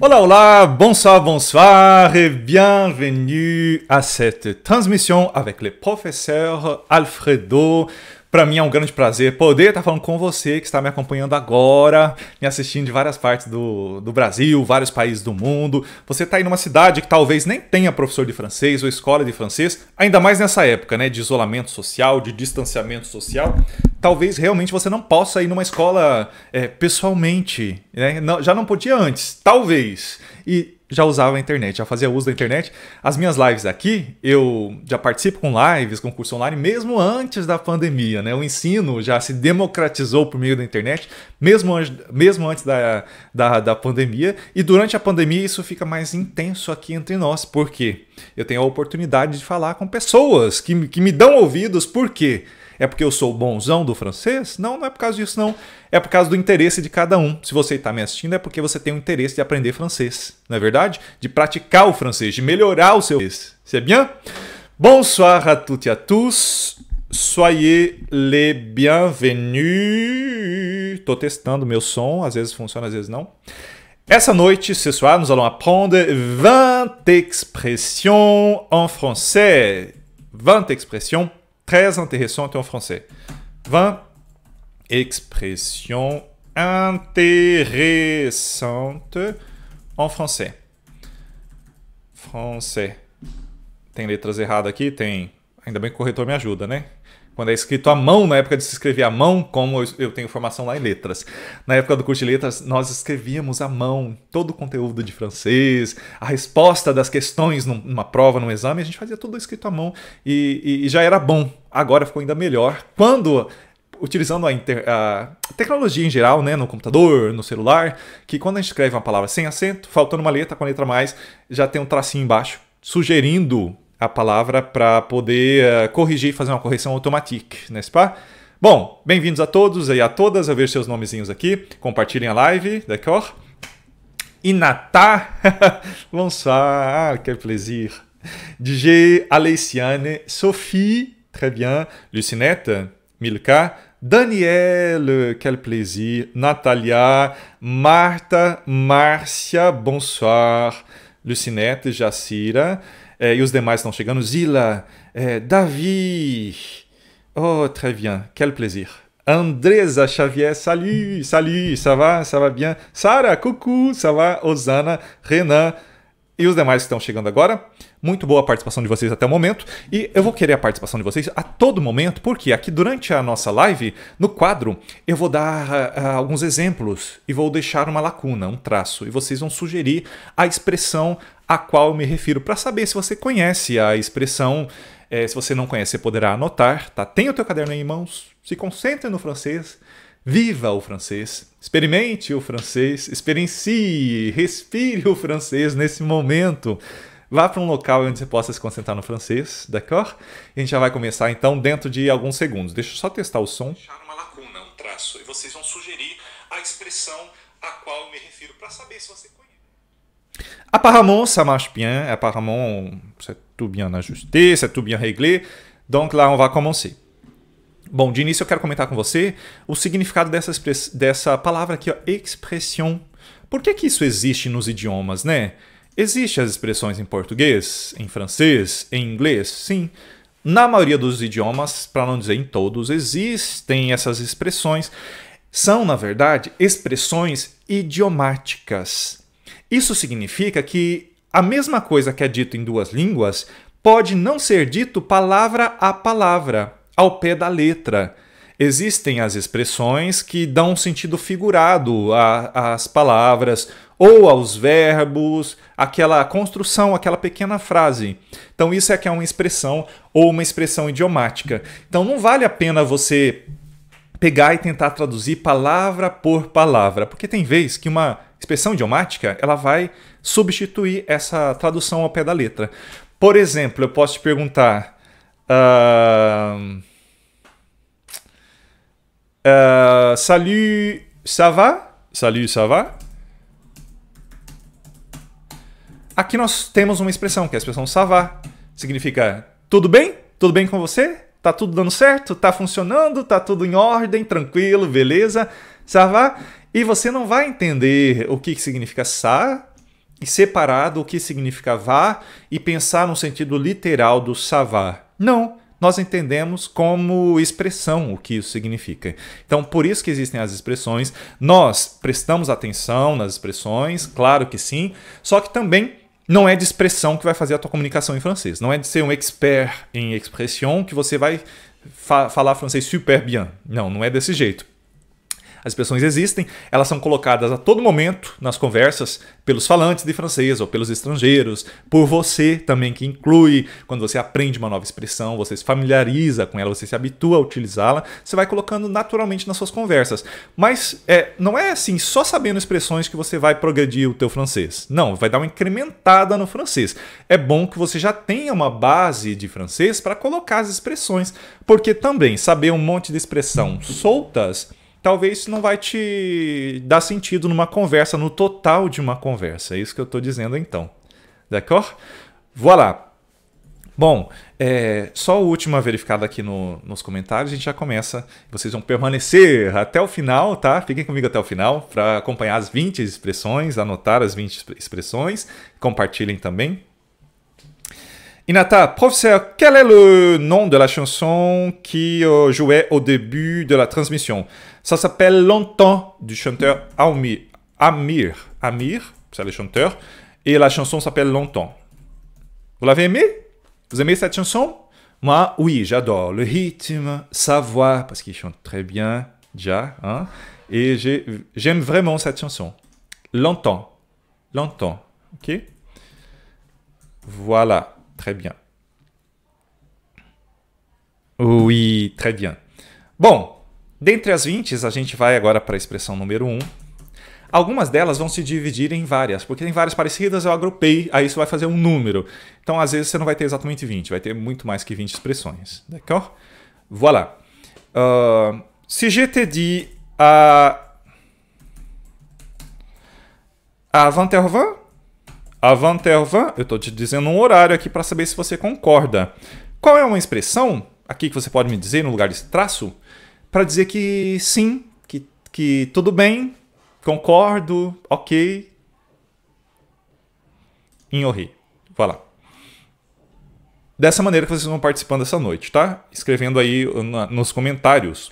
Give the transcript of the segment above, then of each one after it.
Hola, hola, bonsoir, bonsoir et bienvenue à cette transmission avec le professeur Alfredo Para mim é um grande prazer poder estar tá falando com você que está me acompanhando agora, me assistindo de várias partes do, do Brasil, vários países do mundo. Você está aí numa cidade que talvez nem tenha professor de francês ou escola de francês, ainda mais nessa época né, de isolamento social, de distanciamento social. Talvez realmente você não possa ir numa escola é, pessoalmente. Né? Não, já não podia antes, talvez. E já usava a internet, já fazia uso da internet. As minhas lives aqui, eu já participo com lives, com curso online, mesmo antes da pandemia, né? O ensino já se democratizou por meio da internet, mesmo, mesmo antes da, da, da pandemia. E durante a pandemia isso fica mais intenso aqui entre nós, porque eu tenho a oportunidade de falar com pessoas que, que me dão ouvidos, por quê? Porque é porque eu sou bonzão do francês? Não, não é por causa disso, não. É por causa do interesse de cada um. Se você está me assistindo, é porque você tem o interesse de aprender francês, não é verdade? De praticar o francês, de melhorar o seu francês. C'est é bien? Bonsoir à toutes et à tous. Soyez les bienvenus. Estou testando meu som, às vezes funciona, às vezes não. Essa noite, ce soir, nous allons apprendre 20 expressions en français. 20 expressions très intéressante en français. 20 expressions intéressantes en français. Français. Tem letras erradas aqui? Tem. Ainda bem que o corretor me ajuda, né? quando é escrito à mão, na época de se escrever à mão, como eu tenho formação lá em letras. Na época do curso de letras, nós escrevíamos à mão todo o conteúdo de francês, a resposta das questões numa prova, num exame, a gente fazia tudo escrito à mão e, e já era bom. Agora ficou ainda melhor. Quando utilizando a, inter, a, tecnologia em geral, né, no computador, no celular, que quando a gente escreve uma palavra sem acento, faltando uma letra, com a letra mais, já tem um tracinho embaixo, sugerindo a palavra para poder uh, corrigir e fazer uma correção automática, né, não é? Bom, bem-vindos a todos e a todas a ver seus nomezinhos aqui. Compartilhem a live, d'accord? Inata, bonsoir, que plaisir. DJ Alessiane, Sophie, très bien. Lucinette, Milka, Daniel, quel plaisir. Natalia, Marta, Márcia, bonsoir. Lucinette, Jacira. É, e os demais estão chegando. Zila, é, Davi. Oh, très bien. Quel plaisir. Andresa Xavier, salut, salut, ça va, ça va bien. Sarah, coucou, ça va. Osana, Renan e os demais que estão chegando agora. Muito boa a participação de vocês até o momento. E eu vou querer a participação de vocês a todo momento, porque aqui durante a nossa live, no quadro, eu vou dar uh, alguns exemplos e vou deixar uma lacuna, um traço. E vocês vão sugerir a expressão a qual eu me refiro, para saber se você conhece a expressão. É, se você não conhece, você poderá anotar, tá? Tenha o teu caderno em mãos, se concentre no francês, viva o francês Experimente o francês, experiencie, respire o francês nesse momento. Vá para um local onde você possa se concentrar no francês, d'accord? E a gente já vai começar então dentro de alguns segundos. Deixa eu só testar o som. Deixar uma lacuna, um traço, e vocês vão sugerir a expressão a qual eu me refiro para saber se você conhece. Apparemment, ça marche bien. Apparemment, c'est tout bien ajusté, c'est tout bien réglé. Donc là, on va commencer. Bom, de início eu quero comentar com você o significado dessa, dessa palavra aqui, ó, expressão. Por que, que isso existe nos idiomas, né? Existem as expressões em português, em francês, em inglês, sim. Na maioria dos idiomas, para não dizer em todos, existem essas expressões. São, na verdade, expressões idiomáticas. Isso significa que a mesma coisa que é dito em duas línguas pode não ser dito palavra a palavra ao pé da letra. Existem as expressões que dão um sentido figurado às palavras ou aos verbos, aquela construção, aquela pequena frase. Então, isso é que é uma expressão ou uma expressão idiomática. Então, não vale a pena você pegar e tentar traduzir palavra por palavra, porque tem vez que uma expressão idiomática ela vai substituir essa tradução ao pé da letra. Por exemplo, eu posso te perguntar. Uh... Euh, salut, ça va? Salut, ça va? Aqui nós temos uma expressão, que é a expressão savá. Significa tudo bem? Tudo bem com você? Tá tudo dando certo? Tá funcionando? Tá tudo em ordem? Tranquilo? Beleza? Savá? E você não vai entender o que significa sa e separado o que significa vá e pensar no sentido literal do savá. Não nós entendemos como expressão o que isso significa. Então, por isso que existem as expressões. Nós prestamos atenção nas expressões, claro que sim, só que também não é de expressão que vai fazer a tua comunicação em francês. Não é de ser um expert em expression que você vai fa falar francês super bien. Não, não é desse jeito. As expressões existem, elas são colocadas a todo momento nas conversas pelos falantes de francês ou pelos estrangeiros, por você também que inclui. Quando você aprende uma nova expressão, você se familiariza com ela, você se habitua a utilizá-la, você vai colocando naturalmente nas suas conversas. Mas é, não é assim só sabendo expressões que você vai progredir o teu francês. Não, vai dar uma incrementada no francês. É bom que você já tenha uma base de francês para colocar as expressões, porque também saber um monte de expressão soltas talvez isso não vai te dar sentido numa conversa, no total de uma conversa. É isso que eu estou dizendo então. D'accord? Voilà. Bom, é, só a última verificada aqui no, nos comentários, a gente já começa. Vocês vão permanecer até o final, tá? Fiquem comigo até o final para acompanhar as 20 expressões, anotar as 20 expressões, compartilhem também. Inata, professeur, quel est le nom de la chanson qui euh, jouait au début de la transmission Ça s'appelle Longtemps du chanteur Amir. Amir, Amir c'est le chanteur. Et la chanson s'appelle Longtemps. Vous l'avez aimé Vous aimez cette chanson Moi, oui, j'adore. Le rythme, sa voix, parce qu'il chante très bien déjà. Hein. Et j'aime vraiment cette chanson. Longtemps. Longtemps. OK Voilà. Très bien. Oui, très bien. Bon, Dentre as 20, a gente vai agora para a expressão número 1. Algumas delas vão se dividir em várias, porque tem várias parecidas, eu agrupei, aí isso vai fazer um número. Então, às vezes, você não vai ter exatamente 20, vai ter muito mais que 20 expressões. D'accord? Voilà. Uh, se je te dis à, à 20h20, à 20h20, eu estou te dizendo um horário aqui para saber se você concorda. Qual é uma expressão aqui que você pode me dizer no lugar desse traço? para dizer que sim, que, que tudo bem, concordo, ok. Inhorri. Vai lá. Dessa maneira que vocês vão participando dessa noite, tá? Escrevendo aí na, nos comentários.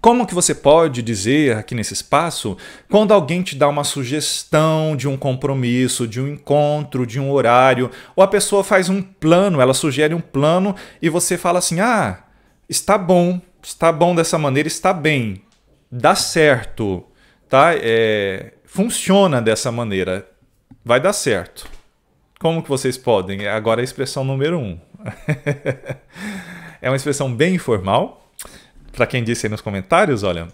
Como que você pode dizer aqui nesse espaço quando alguém te dá uma sugestão de um compromisso, de um encontro, de um horário, ou a pessoa faz um plano, ela sugere um plano e você fala assim: "Ah, está bom, está bom dessa maneira, está bem, dá certo, tá? É, funciona dessa maneira, vai dar certo. Como que vocês podem? É, agora é a expressão número um. é uma expressão bem informal. Para quem disse aí nos comentários, olha.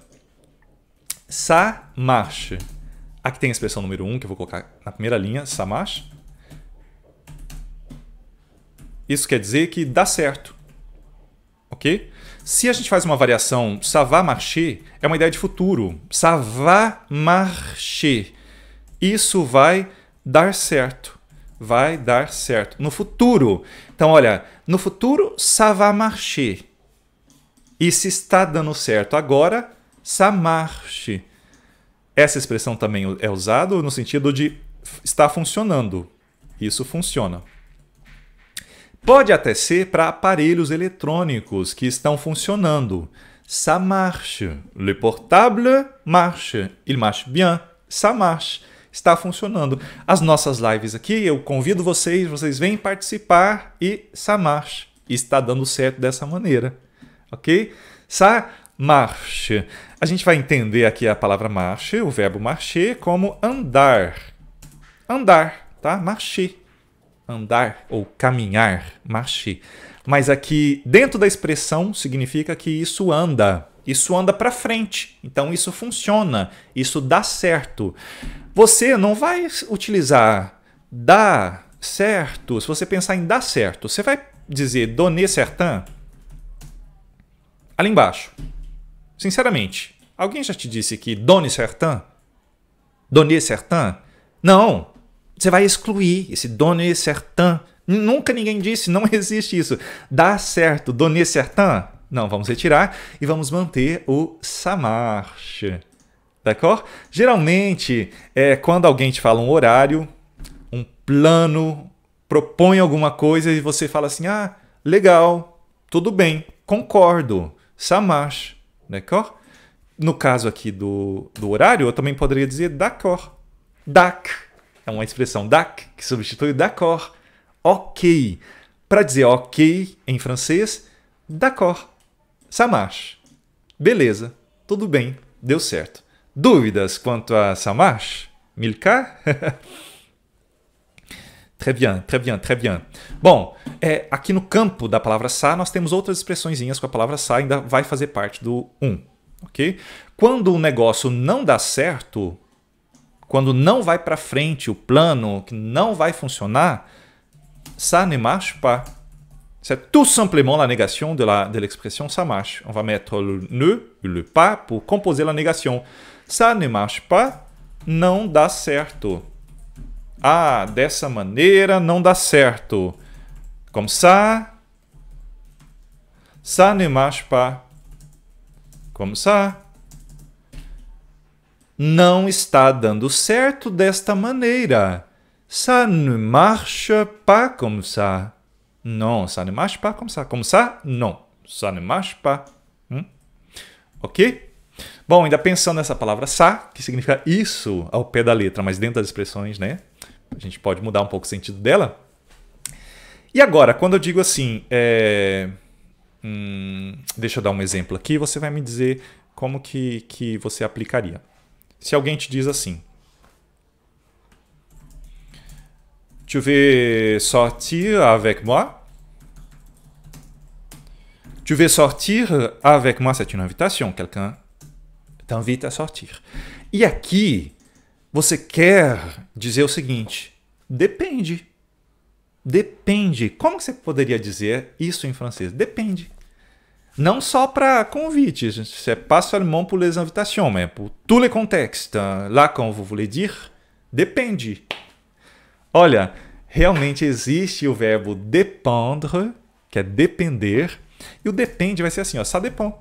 sa marche. Aqui tem a expressão número um, que eu vou colocar na primeira linha, sa marche. Isso quer dizer que dá certo ok? Se a gente faz uma variação, ça va marcher é uma ideia de futuro. Ça va marcher. Isso vai dar certo. Vai dar certo. No futuro. Então, olha, no futuro, ça va marcher. E se está dando certo agora, ça marche. Essa expressão também é usada no sentido de está funcionando. Isso funciona. Pode até ser para aparelhos eletrônicos que estão funcionando. Ça marche. Le portable marche. Il marche bien. Ça marche. Está funcionando. As nossas lives aqui, eu convido vocês, vocês vêm participar e ça marche. Está dando certo dessa maneira. Ok? Ça marche. A gente vai entender aqui a palavra marche, o verbo marcher, como andar. Andar, tá? Marcher andar ou caminhar, marche. Mas aqui, dentro da expressão, significa que isso anda, isso anda para frente. Então isso funciona, isso dá certo. Você não vai utilizar dá certo, se você pensar em dar certo, você vai dizer donner certain ali embaixo. Sinceramente, alguém já te disse que donner certain? Donner certain? Não, você vai excluir esse donner Sertan. Nunca ninguém disse, não existe isso. Dá certo, donner Sertan? Não, vamos retirar e vamos manter o Samarche, marche. Tá, d'accord? Geralmente, é, quando alguém te fala um horário, um plano, propõe alguma coisa e você fala assim: ah, legal, tudo bem, concordo, Samarche, marche. Né, d'accord? No caso aqui do, do horário, eu também poderia dizer d'accord. Dak é uma expressão DAC que substitui d'accord. Ok. Para dizer ok em francês, d'accord. Ça marche. Beleza. Tudo bem. Deu certo. Dúvidas quanto a ça marche? Milka? Très bien, très bien, très bien. Bom, é, aqui no campo da palavra sa, nós temos outras expressõezinhas com a palavra sa, ainda vai fazer parte do um, ok? Quando o negócio não dá certo, quando não vai para frente o plano, que não vai funcionar, ça ne marche pas. C'est tout simplement la négation de l'expression de ça marche. On va mettre le ne, le pas pour composer la négation. Ça ne marche pas, não dá certo. Ah, dessa maneira não dá certo. Comme ça, ça ne marche pas. Comme ça, não está dando certo desta maneira. Ça ne marche pas comme ça. Non, ça ne marche pas comme ça. Comme ça, non. Ça ne marche pas. Hum? Ok? Bom, ainda pensando nessa palavra sa, que significa isso ao pé da letra, mas dentro das expressões, né? A gente pode mudar um pouco o sentido dela. E agora, quando eu digo assim, é... hum, deixa eu dar um exemplo aqui, você vai me dizer como que, que você aplicaria se alguém te diz assim. Tu veux sortir avec moi? Tu veux sortir avec moi? C'est une invitation. Quelqu'un t'invite a sortir. E aqui você quer dizer o seguinte: depende. Depende. Como você poderia dizer isso em francês? Depende não só para convites, c'est pas seulement pour les invitations, mais pour tous les contextes. Lá, como vous voulez dire, depende. Olha, realmente existe o verbo dépendre, que é depender, e o depende vai ser assim, ó, ça dépend.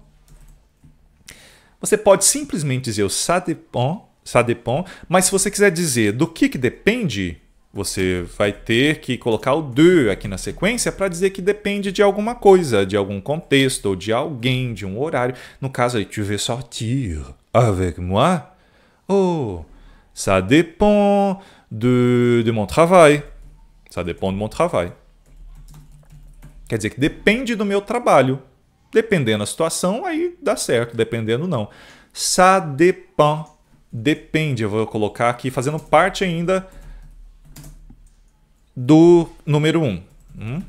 Você pode simplesmente dizer o ça dépend, ça dépend, mas se você quiser dizer do que, que depende, você vai ter que colocar o de aqui na sequência para dizer que depende de alguma coisa, de algum contexto, ou de alguém, de um horário. No caso aí, tu veux sortir avec moi? Oh, ça dépend de, de mon travail. Ça dépend de mon travail. Quer dizer que depende do meu trabalho. Dependendo da situação, aí dá certo. Dependendo, não. Ça dépend. Depende. Eu vou colocar aqui, fazendo parte ainda do número 1. Hum?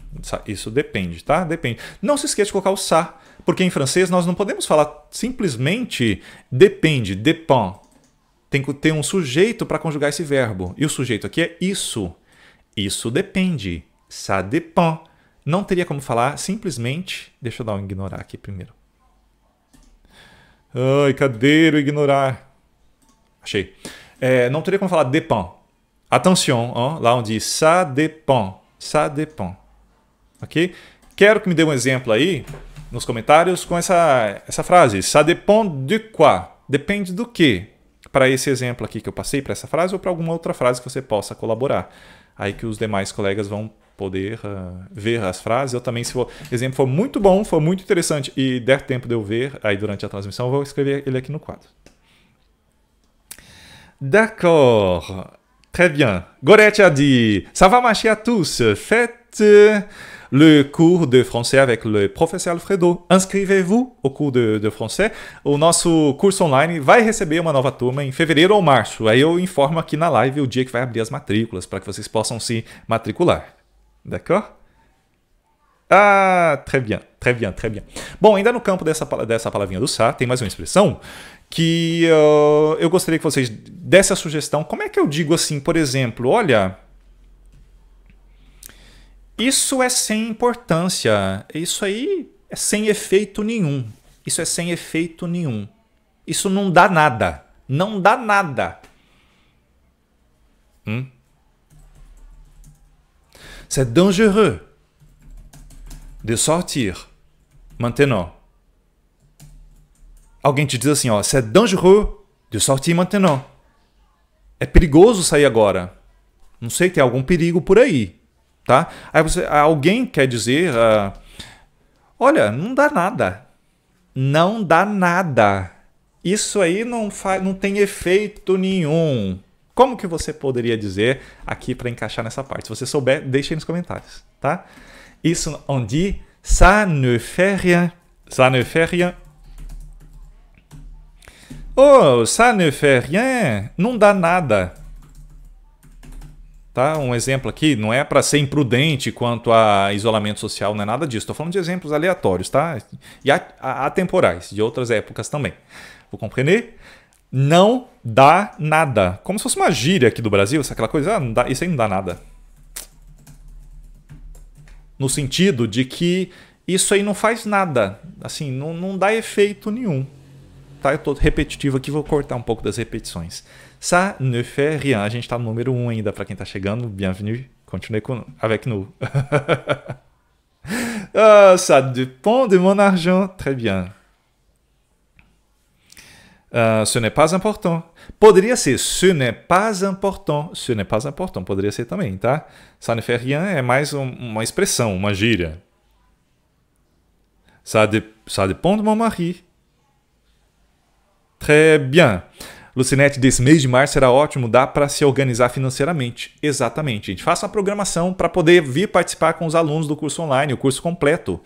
Isso depende, tá? Depende. Não se esqueça de colocar o sa porque em francês nós não podemos falar simplesmente depende, dépend. Tem que ter um sujeito para conjugar esse verbo. E o sujeito aqui é isso. Isso depende. Ça dépend. Não teria como falar simplesmente. Deixa eu dar um ignorar aqui primeiro. Ai, cadê o ignorar? Achei. É, não teria como falar dépend Attention, hein? lá on dit ça dépend. Ça dépend. Ok? Quero que me dê um exemplo aí nos comentários com essa, essa frase. Ça dépend de quoi? Depende do que? Para esse exemplo aqui que eu passei, para essa frase ou para alguma outra frase que você possa colaborar. Aí que os demais colegas vão poder uh, ver as frases. Eu também, se o exemplo for muito bom, for muito interessante e der tempo de eu ver aí durante a transmissão, eu vou escrever ele aqui no quadro. D'accord. Très bien. Goretz a dit Ça va marcher à tous. Faites le cours de français avec le professeur Alfredo. Inscrevez-vous au cours de, de, français. O nosso curso online vai receber uma nova turma em fevereiro ou março. Aí eu informo aqui na live o dia que vai abrir as matrículas para que vocês possam se matricular. D'accord? Ah, très bien, très bien, très bien. Bom, ainda no campo dessa, dessa palavrinha do Sá, tem mais uma expressão que uh, eu gostaria que vocês dessem a sugestão. Como é que eu digo assim, por exemplo, olha, isso é sem importância, isso aí é sem efeito nenhum, isso é sem efeito nenhum, isso não dá nada, não dá nada. Hum? C'est dangereux de sortir maintenant alguém te diz assim, ó, c'est é dangereux de sortir maintenant. É perigoso sair agora. Não sei, tem algum perigo por aí, tá? Aí você, alguém quer dizer, uh, olha, não dá nada. Não dá nada. Isso aí não, faz, não tem efeito nenhum. Como que você poderia dizer aqui para encaixar nessa parte? Se você souber, deixe aí nos comentários, tá? Isso on dit ça ne fait rien. Ça ne fait rien Oh, ça ne fait rien. Não dá nada. Tá? Um exemplo aqui, não é para ser imprudente quanto a isolamento social, não é nada disso. Estou falando de exemplos aleatórios, tá? E atemporais, de outras épocas também. Vou compreender? Não dá nada. Como se fosse uma gíria aqui do Brasil, aquela coisa, ah, não dá, isso aí não dá nada. No sentido de que isso aí não faz nada, assim, não, não dá efeito nenhum tá todo repetitivo aqui, vou cortar um pouco das repetições. Ça ne fait rien. A gente está no número 1 um ainda para quem está chegando. Bienvenue. Continue com... avec nous. ah, ça dépend de mon argent. Très bien. Uh, ce n'est pas important. Poderia ser ce n'est pas important. Ce n'est pas important. Poderia ser também, tá? Ça ne fait rien é mais um, uma expressão, uma gíria. Ça, de, ça dépend de mon mari. Très bien. Lucinete desse mês de março será ótimo, dá para se organizar financeiramente. Exatamente, gente. Faça uma programação para poder vir participar com os alunos do curso online, o curso completo.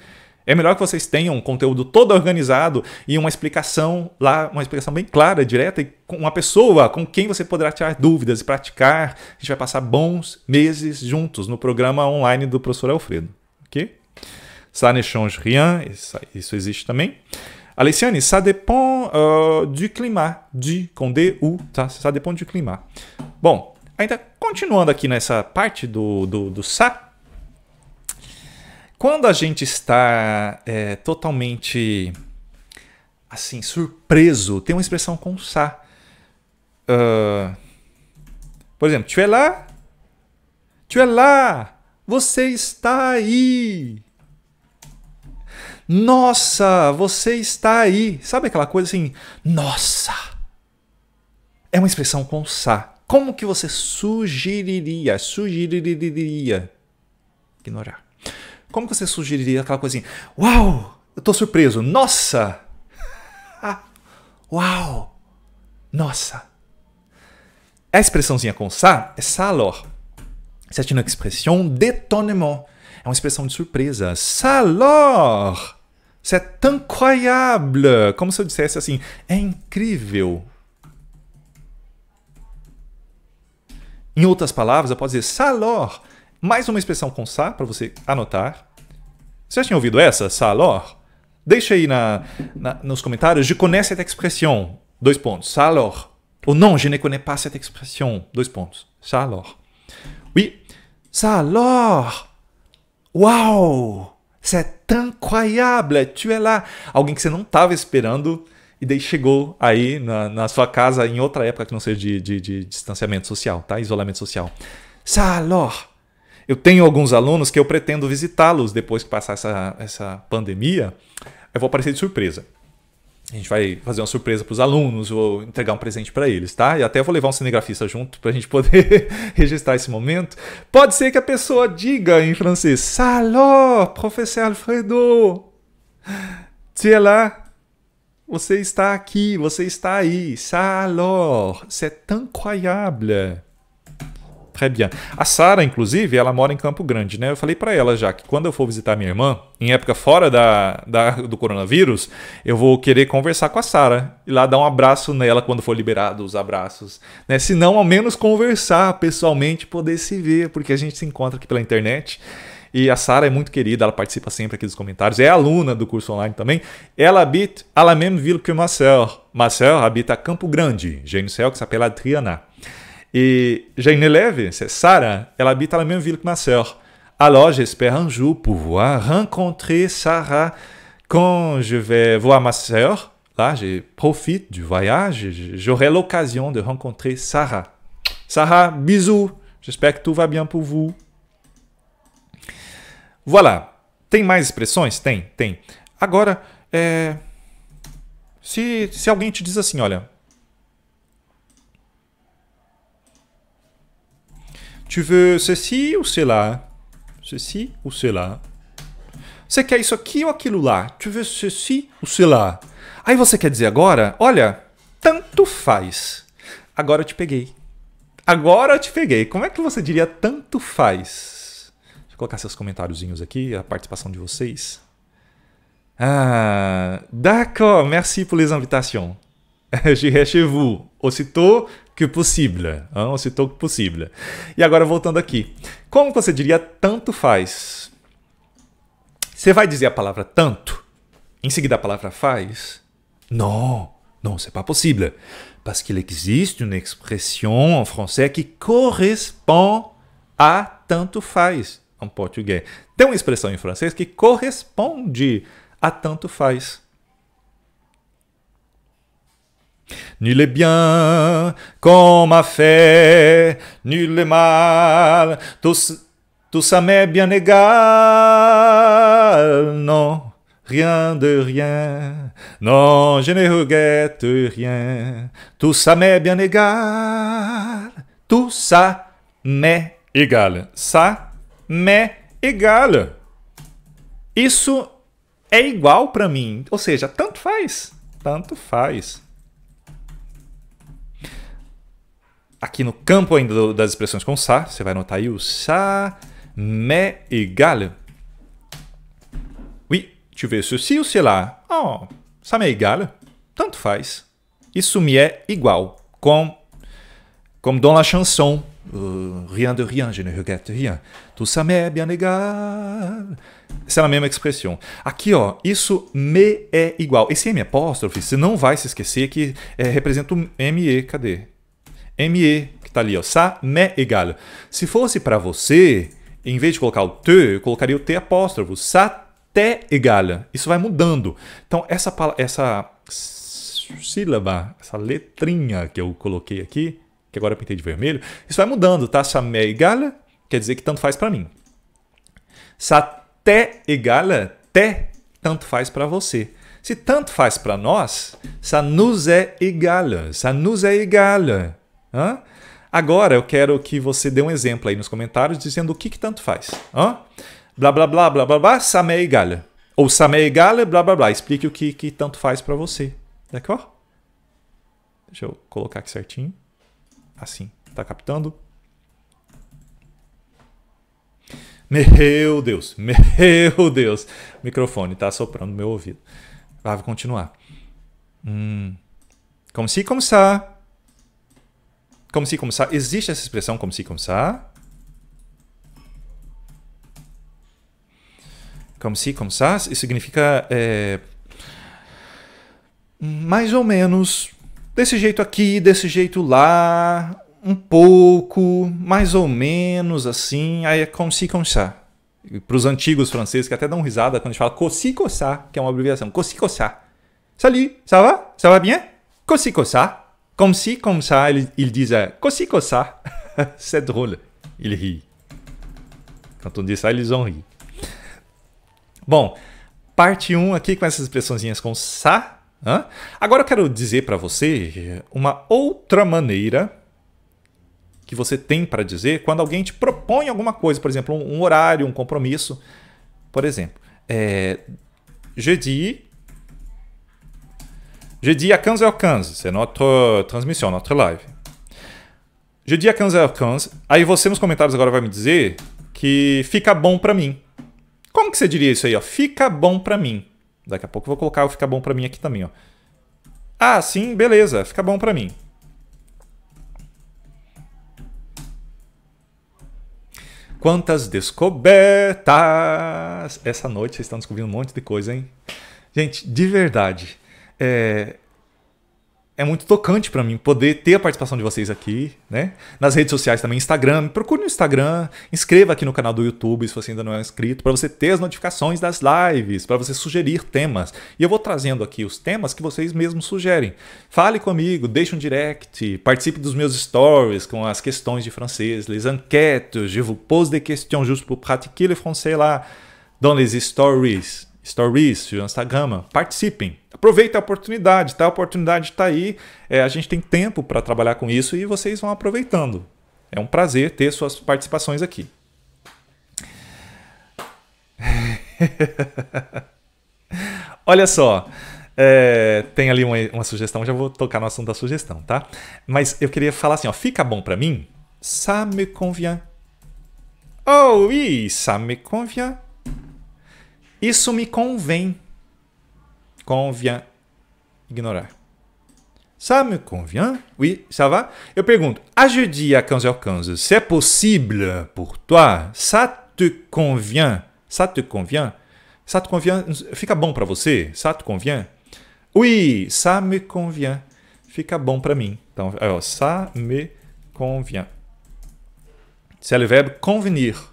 É melhor que vocês tenham um conteúdo todo organizado e uma explicação lá, uma explicação bem clara, direta, e com uma pessoa com quem você poderá tirar dúvidas e praticar. A gente vai passar bons meses juntos no programa online do professor Alfredo. Ok? Sanechon, Rian, isso, isso existe também. Alessiane, ça dépend uh, du climat. De, com D-U, tá? Ça dépend du climat. Bom, ainda continuando aqui nessa parte do, do, do sa, quando a gente está é, totalmente assim, surpreso, tem uma expressão com sa. Uh, por exemplo, tu é lá? Tu é lá? Você está aí? Nossa, você está aí. Sabe aquela coisa assim? Nossa. É uma expressão com sa. Como que você sugeriria? Sugeriria. Ignorar. Como que você sugeriria aquela coisinha? Assim? Uau, eu tô surpreso. Nossa. Ah, uau. Nossa. A expressãozinha com sa é salor. C'est une expression d'étonnement. É uma expressão de surpresa. Salor! C'est é incroyable. Como se eu dissesse assim, é incrível. Em outras palavras, eu posso dizer salor. Mais uma expressão com sa para você anotar. Você já tinha ouvido essa? Salor? Deixa aí na, na, nos comentários. Je connais cette expression. Dois pontos. Salor. Ou não, je ne connais pas cette expression. Dois pontos. Salor. Oui. Salor. Uau, C'est incroyable, tu é lá? Alguém que você não estava esperando e daí chegou aí na, na, sua casa em outra época que não seja de, de, de distanciamento social, tá? Isolamento social. Salor! Eu tenho alguns alunos que eu pretendo visitá-los depois que passar essa, essa pandemia. Eu vou aparecer de surpresa. A gente vai fazer uma surpresa para os alunos, vou entregar um presente para eles, tá? E até vou levar um cinegrafista junto para a gente poder registrar esse momento. Pode ser que a pessoa diga em francês: Salô, professor Alfredo! Tiens lá, você está aqui, você está aí. Salô, c'est incroyable! Très bien. A Sara, inclusive, ela mora em Campo Grande, né? Eu falei para ela já que quando eu for visitar minha irmã, em época fora da, da do coronavírus, eu vou querer conversar com a Sara e lá dar um abraço nela quando for liberado os abraços, né? Se não, ao menos conversar pessoalmente, poder se ver, porque a gente se encontra aqui pela internet. E a Sara é muito querida, ela participa sempre aqui dos comentários, é aluna do curso online também. Ela habita, à la même ville que ma Marcel, habita Campo Grande. J'ai céu que se s'appelle Adriana. E Jane Leve, c'est Sarah, ela habita na mesma vila que ma sœur. Alors j'espère un jour pouvoir rencontrer Sarah quand je vais voir ma sœur. Là, je profite du voyage, j'aurai l'occasion de rencontrer Sarah. Sarah, bisous, j'espère que tout va bien pour vous. Voilà, tem mais expressões? Tem, tem. Agora, é... se, se alguém te diz assim, olha, Tu veux ceci ou cela? Ceci ou cela? Você quer isso aqui ou aquilo lá? Tu veux ceci ou cela? Aí você quer dizer agora, olha, tanto faz. Agora eu te peguei. Agora eu te peguei. Como é que você diria tanto faz? Deixa eu colocar seus comentáriozinhos aqui, a participação de vocês. Ah, d'accord, merci pour les invitations. Je chez vous. Aussitôt que possível. se toque possível. E agora voltando aqui. Como você diria tanto faz? Você vai dizer a palavra tanto? Em seguida a palavra faz? Não, não, c'est é pas possible. Parce qu'il existe une expression en français qui correspond a tanto faz Um português. Tem uma expressão em francês que corresponde a tanto faz. Nul est bien comme a fait, nul est mal, tous, tout ça m'est bien égal. Non, rien de rien, non, je ne regrette rien, tout ça m'est bien égal, tout ça m'est égal, ça m'est égal. Isso é igual para mim, ou seja, tanto faz, tanto faz. aqui no campo ainda do, das expressões com sa, você vai notar aí o sa, me e gale. Oui, tu veux ceci ou cela? Oh, ça me igual, Tanto faz. Isso me é igual. Com, como dans la chanson, Uh, rien de rien, je ne regrette rien. Tout ça m'est bien égal. Essa é a mesma expressão. Aqui, ó, isso me é igual. Esse M apóstrofe, você não vai se esquecer que é, representa o ME. Cadê? ME, que está ali, ó. Ça me égal. Se fosse para você, em vez de colocar o te, eu colocaria o t apóstrofo. Ça te égal. Isso vai mudando. Então, essa, essa sílaba, essa letrinha que eu coloquei aqui, que agora eu pintei de vermelho, isso vai mudando, tá? Ça me égal quer dizer que tanto faz para mim. Ça te égal, Te tanto faz para você. Se tanto faz para nós, ça nous é est égal, ça nous é est égal. Hã? Agora eu quero que você dê um exemplo aí nos comentários dizendo o que, que tanto faz. Hã? Blá blá blá blá blá blá, Samé e Galha. Ou Samé e Galha, blá blá blá. Explique o que, que tanto faz para você. D'accord? Tá Deixa eu colocar aqui certinho. Assim, tá captando? Meu Deus, meu Deus. O microfone tá soprando no meu ouvido. Vai continuar. Hum. Como se começar como se, como ça. Existe essa expressão como se, como ça. Como se, como ça. Isso significa é, mais ou menos desse jeito aqui, desse jeito lá, um pouco, mais ou menos assim. Aí é como se, como ça. Para os antigos franceses que até dão risada quando a gente fala cossi, coçá, que é uma abreviação. Cossi, coçá. Salut, ça va? Ça va bien? comme coçá. Comme si, comme ça, il, il disait cossi, cossa. C'est drôle. Il rit. Quand on diz ça, eles vão rir. Bom, parte 1 aqui com essas expressõezinhas com sa. Hein? Agora eu quero dizer para você uma outra maneira que você tem para dizer quando alguém te propõe alguma coisa, por exemplo, um, um horário, um compromisso. Por exemplo, é, jeudi, Jeudi à 15h15, c'est notre euh, transmission, notre live. Jeudi à 15h15, aí você nos comentários agora vai me dizer que fica bom para mim. Como que você diria isso aí, ó? Fica bom para mim. Daqui a pouco eu vou colocar o fica bom para mim aqui também, ó. Ah, sim, beleza, fica bom para mim. Quantas descobertas! Essa noite vocês estão descobrindo um monte de coisa, hein? Gente, de verdade é, é muito tocante para mim poder ter a participação de vocês aqui, né? Nas redes sociais também, Instagram, procure no Instagram, inscreva aqui no canal do YouTube se você ainda não é inscrito, para você ter as notificações das lives, para você sugerir temas. E eu vou trazendo aqui os temas que vocês mesmos sugerem. Fale comigo, deixe um direct, participe dos meus stories com as questões de francês, les enquêtes, je vous pose des questions juste pour pratiquer le français lá, dans les stories. Stories, Instagram, participem. Aproveita a oportunidade, tá? A oportunidade está aí. É, a gente tem tempo para trabalhar com isso e vocês vão aproveitando. É um prazer ter suas participações aqui. Olha só, é, tem ali uma, uma, sugestão, já vou tocar no assunto da sugestão, tá? Mas eu queria falar assim, ó, fica bom para mim? Ça me convient. Oh oui, ça me convient. Isso me convém. Convient. Ignorar. Ça me convient? Oui, ça va? Eu pergunto, a jeudi à 15h15, c'est é possible pour toi? Ça te convient? Ça te convient? Ça te convient? Fica bom para você? Ça te convient? Oui, ça me convient. Fica bom para mim. Então, é, ça me convient. C'est le verbo convenir.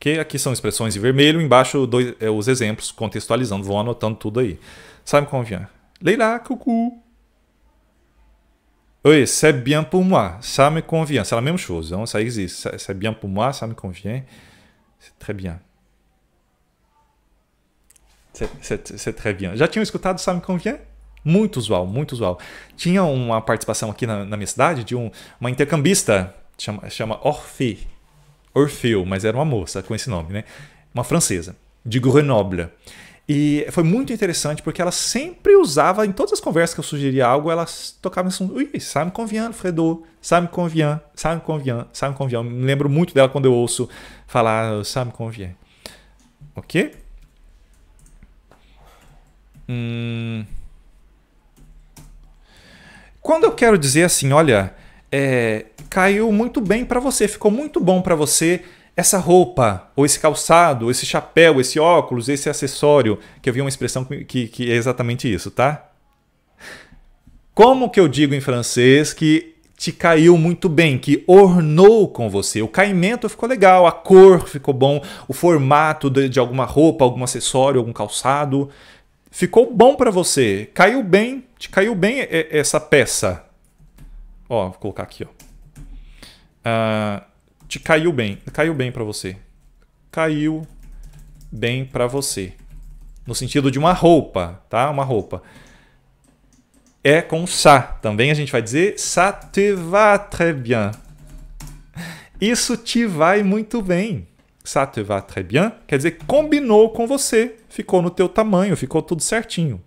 Ok? Aqui são expressões em vermelho, embaixo dois, é, os exemplos, contextualizando, vão anotando tudo aí. Sabe como vient? É? Leila, cucu. Oi, c'est bien pour moi, ça me convient. C'est la même chose, hein? ça existe. C'est bien pour moi, ça me convient. C'est très bien. C'est très bien. Já tinham escutado ça me convient? Muito usual, muito usual. Tinha uma participação aqui na, na minha cidade de um, uma intercambista, chama, chama Orfe. Orfeu, mas era uma moça com esse nome, né? Uma francesa, de Grenoble. E foi muito interessante porque ela sempre usava, em todas as conversas que eu sugeria algo, ela tocava assim: assunto. Ui, ça me convient, Fredo, ça me convient, ça me convient, ça me convient. me lembro muito dela quando eu ouço falar ça me convient. Ok? Hum. Quando eu quero dizer assim, olha, é, caiu muito bem para você, ficou muito bom para você essa roupa, ou esse calçado, ou esse chapéu, esse óculos, esse acessório, que eu vi uma expressão que, que é exatamente isso, tá? Como que eu digo em francês que te caiu muito bem, que ornou com você. O caimento ficou legal, a cor ficou bom, o formato de, de alguma roupa, algum acessório, algum calçado. Ficou bom para você. Caiu bem, te caiu bem é, essa peça. Ó, vou colocar aqui, ó. Ah, te caiu bem. Caiu bem para você. Caiu bem para você. No sentido de uma roupa, tá? Uma roupa. É com sa. Também a gente vai dizer ça te va très bien. Isso te vai muito bem. Ça te va très bien quer dizer combinou com você, ficou no teu tamanho, ficou tudo certinho.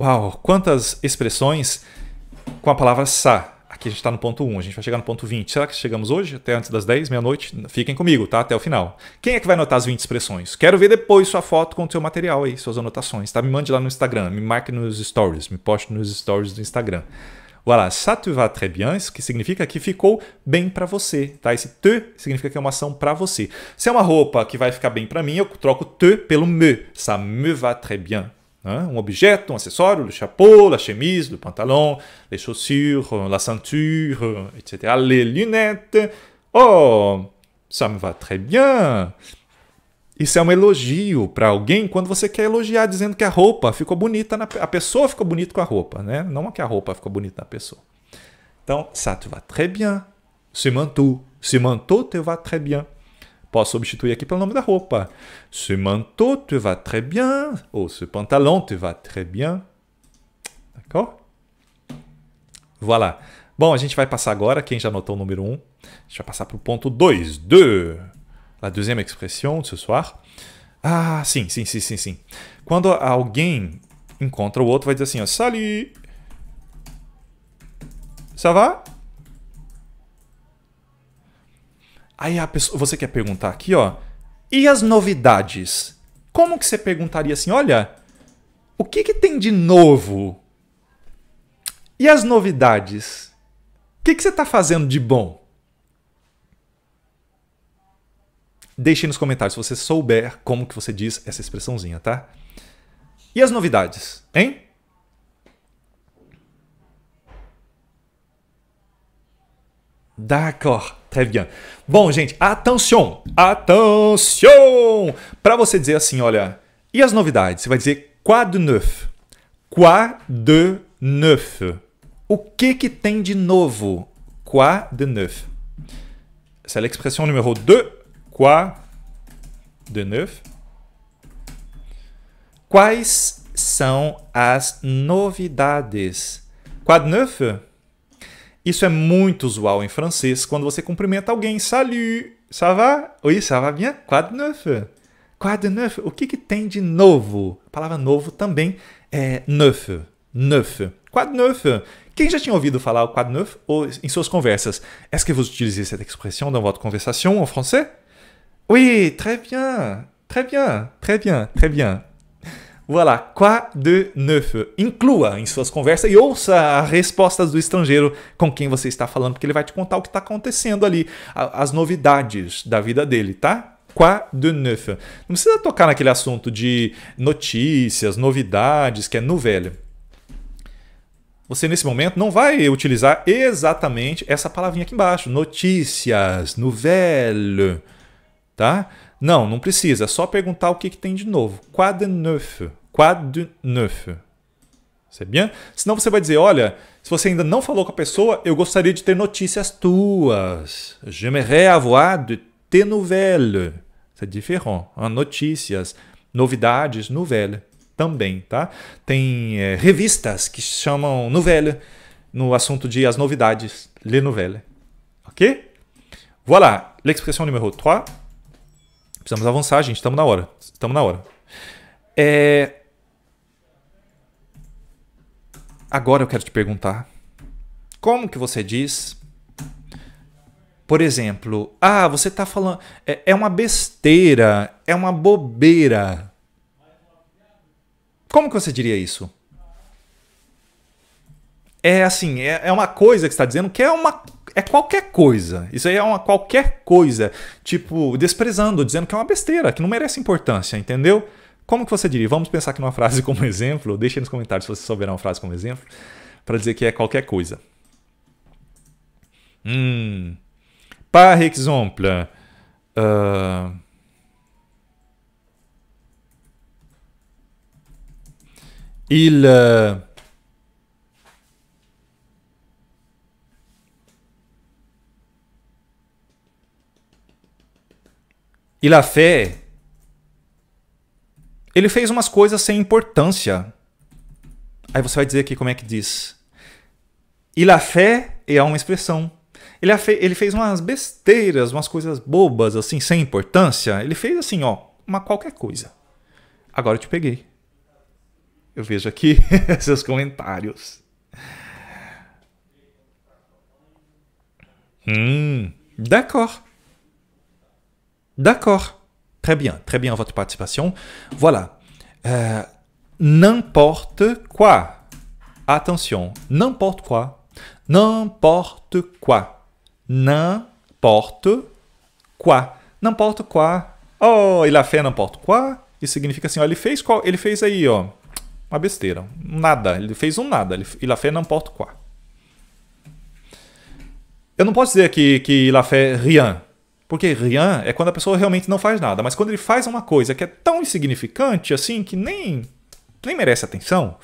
Uau, quantas expressões com a palavra sa. Aqui a gente está no ponto 1, a gente vai chegar no ponto 20. Será que chegamos hoje? Até antes das 10, meia-noite? Fiquem comigo, tá? Até o final. Quem é que vai anotar as 20 expressões? Quero ver depois sua foto com o seu material aí, suas anotações, tá? Me mande lá no Instagram, me marque nos stories, me poste nos stories do Instagram. Voilà, ça te va très bien, que significa que ficou bem para você, tá? Esse te significa que é uma ação para você. Se é uma roupa que vai ficar bem para mim, eu troco te pelo me. Ça me va très bien. Né? Um objeto, um acessório, o chapeau, a chemise, o pantalon, les chaussures, la ceinture, etc. Les lunettes. Oh, ça me va très bien. Isso é um elogio para alguém quando você quer elogiar dizendo que a roupa ficou bonita, na, a pessoa ficou bonita com a roupa, né? Não que a roupa ficou bonita na pessoa. Então, ça te va très bien. Se mantou. Se mantou, te va très bien. Posso substituir aqui pelo nome da roupa. Ce manteau te va très bien. Ou oh, ce pantalon te va très bien. D'accord? Voilà. Bom, a gente vai passar agora, quem já anotou o número 1, um, a gente vai passar para o ponto 2. De, La deuxième expression de ce soir. Ah, sim, sim, sim, sim, sim. Quando alguém encontra o outro, vai dizer assim, ó, salut. Ça va? Aí a pessoa, você quer perguntar aqui, ó, e as novidades? Como que você perguntaria assim, olha, o que, que tem de novo? E as novidades? O que, que você está fazendo de bom? Deixe nos comentários se você souber como que você diz essa expressãozinha, tá? E as novidades, hein? D'accord. Très bien. Bom, gente, attention. Attention! Para você dizer assim, olha, e as novidades? Você vai dizer quoi de neuf? Quoi de neuf? O que que tem de novo? Quoi de neuf? C'est l'expression numéro 2. Quoi de neuf? Quais são as novidades? Quoi de neuf? Isso é muito usual em francês quando você cumprimenta alguém. Salut! Ça va? Oui, ça va bien? Quoi de neuf? Quoi de neuf? O que, que tem de novo? A palavra novo também é neuf. Neuf. Quoi de neuf? Quem já tinha ouvido falar o quoi de neuf ou em suas conversas? Est-ce que vous utilisez cette expression dans votre conversation en français? Oui, très bien. Très bien. Très bien. Très bien. Voilà, quoi de neuf? Inclua em suas conversas e ouça as respostas do estrangeiro com quem você está falando, porque ele vai te contar o que está acontecendo ali, as novidades da vida dele, tá? Quoi de neuf? Não precisa tocar naquele assunto de notícias, novidades, que é nouvelle. Você, nesse momento, não vai utilizar exatamente essa palavrinha aqui embaixo, notícias, nouvelle, tá? Não, não precisa. É só perguntar o que, que tem de novo. Quoi de neuf? quad neuf. C'est é bien? Senão você vai dizer, olha, se você ainda não falou com a pessoa, eu gostaria de ter notícias tuas. J'aimerais avoir de tes nouvelles. C'est é différent. Notícias, novidades, nouvelles também, tá? Tem é, revistas que chamam nouvelle no assunto de as novidades, les nouvelles. OK? Voilà, l'expression numéro 3. Precisamos avançar, gente, estamos na hora. Estamos na hora. É, Agora eu quero te perguntar: como que você diz? Por exemplo, ah, você está falando. É, é uma besteira, é uma bobeira. Como que você diria isso? É assim, é, é uma coisa que está dizendo que é uma é qualquer coisa. Isso aí é uma qualquer coisa, tipo desprezando, dizendo que é uma besteira, que não merece importância, entendeu? Como que você diria? Vamos pensar aqui numa frase como exemplo. Deixe nos comentários se você souber uma frase como exemplo para dizer que é qualquer coisa. Hum. Par exemple, uh, il euh, il a fait ele fez umas coisas sem importância. Aí você vai dizer aqui como é que diz. E a fé é uma expressão. Ele, fe, ele fez umas besteiras, umas coisas bobas, assim, sem importância. Ele fez assim, ó, uma qualquer coisa. Agora eu te peguei. Eu vejo aqui seus comentários. Hum, d'accord. D'accord. Très bien, très bien votre participation. Voilà. Euh, n'importe quoi. Attention, n'importe quoi. N'importe quoi. N'importe quoi. N'importe quoi. Oh, ele a fait n'importe quoi. Isso significa assim, ó, ele fez qual? Ele fez aí, ó, uma besteira. Nada. Ele fez um nada. Ele, a fait n'importe quoi. Eu não posso dizer que, que il a fait rien. Porque rien é quando a pessoa realmente não faz nada, mas quando ele faz uma coisa que é tão insignificante assim que nem, nem merece atenção.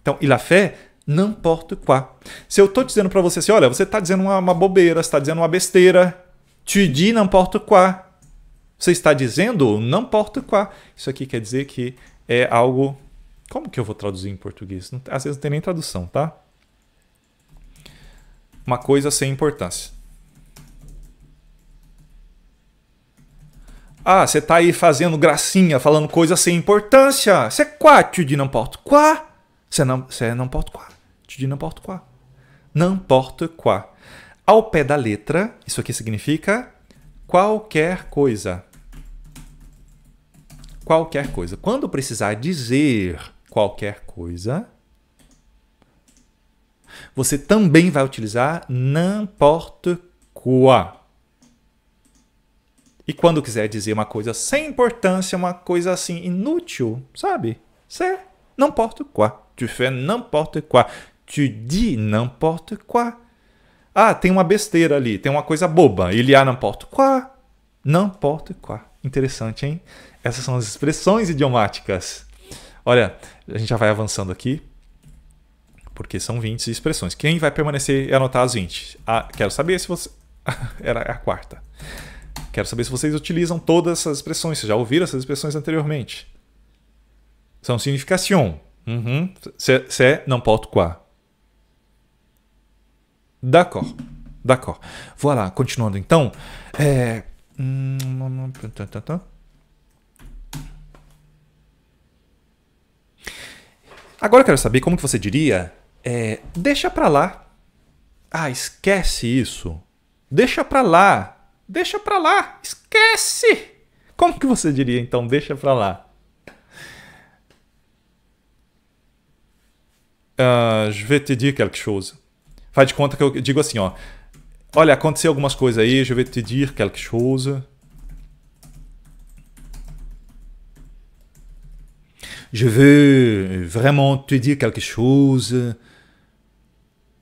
Então, il a fait n'importe quoi. Se eu estou dizendo para você assim, olha, você está dizendo uma, uma bobeira, está dizendo uma besteira, tu dis n'importe quoi. Você está dizendo n'importe quoi. Isso aqui quer dizer que é algo. Como que eu vou traduzir em português? às vezes não tem nem tradução, tá? Uma coisa sem importância. Ah, você tá aí fazendo gracinha, falando coisa sem importância. Você é quá, de não porte Qua? Você é não, você é não porte Qua? de não importa. quá. Não porte Qua? Ao pé da letra, isso aqui significa qualquer coisa. Qualquer coisa. Quando precisar dizer qualquer coisa, você também vai utilizar não importa. Qua. E quando quiser dizer uma coisa sem importância, uma coisa assim inútil, sabe? C'est n'importe quoi. Tu fais n'importe quoi. Tu dis n'importe quoi. Ah, tem uma besteira ali, tem uma coisa boba. Il y a n'importe quoi. N'importe quoi. Interessante, hein? Essas são as expressões idiomáticas. Olha, a gente já vai avançando aqui, porque são 20 expressões. Quem vai permanecer e anotar as 20? Ah, quero saber se você. Era a quarta. Quero saber se vocês utilizam todas essas expressões, se já ouviram essas expressões anteriormente. São significação. Uhum. não posso quoi. D'accord. D'accord. Voilà, continuando então. É... Agora eu quero saber como que você diria. É, deixa pra lá. Ah, esquece isso. Deixa pra lá. Deixa pra lá, esquece! Como que você diria então, deixa pra lá? Uh, je vais te dire quelque chose. Faz de conta que eu digo assim, ó. Olha, aconteceu algumas coisas aí, je vais te dire quelque chose. Je veux vraiment te dire quelque chose.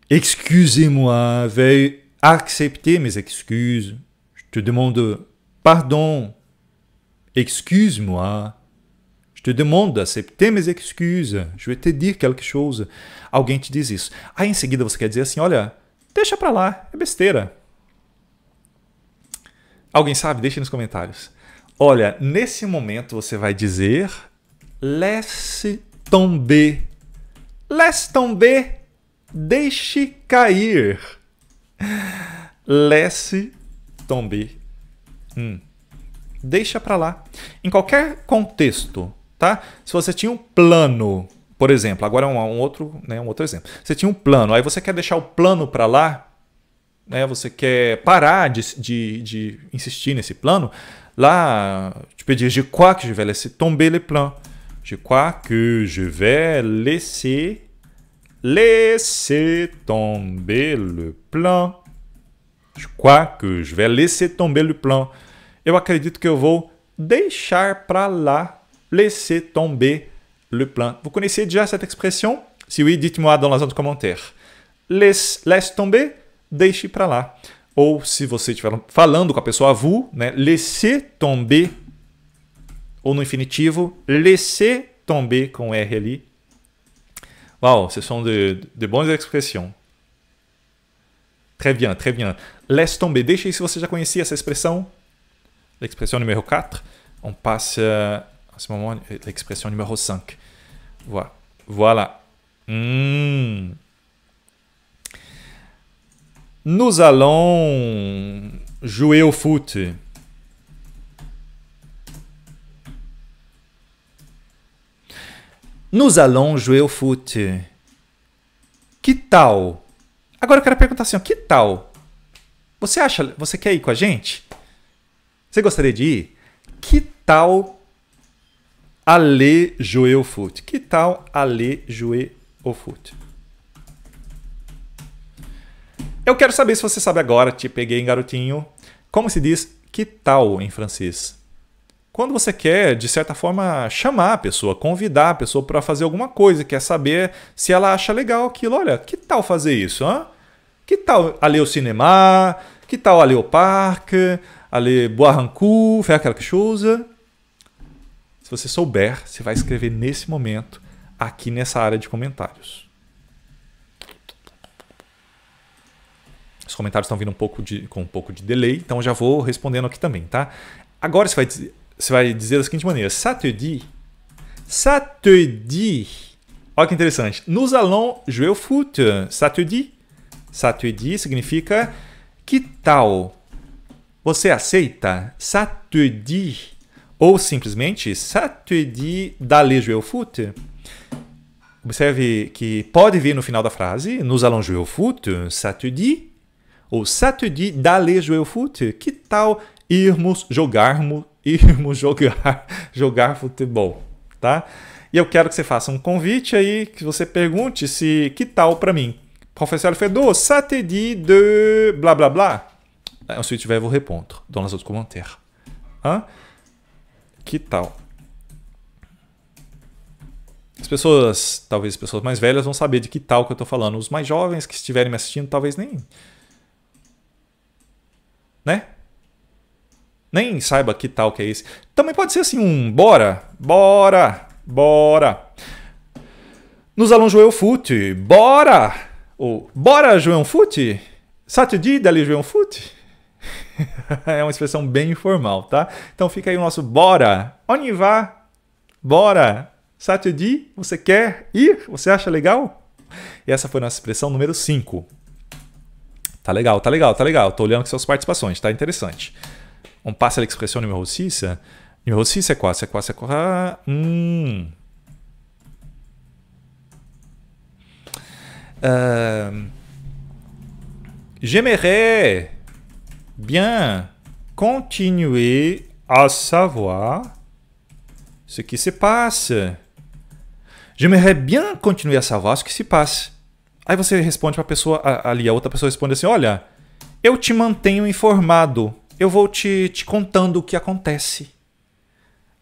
Excusez-moi, veuillez accepter mes excuses. Je te demande pardon, excuse-moi. Je te demando aceitar mes excuses. Je vais te dire quelque chose. Alguém te diz isso. Aí em seguida você quer dizer assim: olha, deixa pra lá, é besteira. Alguém sabe? Deixe nos comentários. Olha, nesse momento você vai dizer laisse tomber. Laisse tomber, deixe cair. Laisse Tombe. Hum. Deixa para lá. Em qualquer contexto, tá? Se você tinha um plano, por exemplo, agora é um, um, outro, né, um outro exemplo. Você tinha um plano, aí você quer deixar o plano para lá, né? Você quer parar de, de, de insistir nesse plano. Lá, te pedir de quoi que je vais laisser tomber le plan? De quoi que je vais laisser laisser tomber le plan. Je crois que je vais laisser tomber le plan. Eu acredito que eu vou deixar para lá, laisser tomber le plan. Vous connaissez déjà cette expression Si oui, dites-moi dans la zone de commentaire. Laisse, laisse tomber, deixe para lá. Ou se você estiver falando com a pessoa vous, né? Laisser tomber. Ou no infinitivo, laisser tomber com R ali. Wow, ce sont de, de bonnes expressions. Très bien, très bien laisse tomber. Deixa aí se você já conhecia essa expressão. L'expression numéro 4. On passe à euh, en ce moment l'expression numéro 5. Voilà. Hum. Nous allons jouer au foot. Nous allons jouer au foot. Que tal? Agora eu quero perguntar assim, que tal você acha, você quer ir com a gente? Você gostaria de ir? Que tal Ale jouer au foot? Que tal Ale jouer au foot? Eu quero saber se você sabe agora, te peguei em garotinho, como se diz que tal em francês. Quando você quer, de certa forma, chamar a pessoa, convidar a pessoa para fazer alguma coisa, quer saber se ela acha legal aquilo. Olha, que tal fazer isso? Hein? Que tal ali o cinema? Que tal ali o parque? Ali boire un Faz faire quelque chose? Se você souber, você vai escrever nesse momento aqui nessa área de comentários. Os comentários estão vindo um pouco de, com um pouco de delay, então eu já vou respondendo aqui também, tá? Agora você vai, dizer, você vai dizer da seguinte maneira: Ça te dit? Ça te dit? Olha que interessante. Nous allons jouer au foot. Ça te dit? Satudi significa que tal? Você aceita? Satudi ou simplesmente Satudi dalejo eu fute? Observe que pode vir no final da frase, nos allons o fute foot, ou satudi da jouer foot. Que tal irmos jogarmos, irmos jogar, jogar futebol, tá? E eu quero que você faça um convite aí, que você pergunte se que tal para mim. Professeur Alfredo, ça te dit de blá bla, bla. Ensuite, je vais vous répondre dans les autres commentaires. Hein? Que tal? As pessoas, talvez as pessoas mais velhas vão saber de que tal que eu estou falando. Os mais jovens que estiverem me assistindo, talvez nem. Né? Nem saiba que tal que é esse. Também pode ser assim um bora, bora, bora. Nos alunos eu Fute, bora! Ou bora João Fute? Satudi dali João Fute? é uma expressão bem informal, tá? Então fica aí o nosso bora. Onde vá? Bora. Satudi, você quer ir? Você acha legal? E essa foi a nossa expressão número 5. Tá legal, tá legal, tá legal. Tô olhando aqui suas participações, tá interessante. Um passa a expressão número 6. Número 6 é quase, é quase, é quase. Ah, hum. Ah, j'aimerais bien continuer à savoir ce qui se passe. J'aimerais bien continuer a savoir o que se passa. Aí você responde para a pessoa ali, a outra pessoa responde assim: Olha, eu te mantenho informado, eu vou te, te contando o que acontece.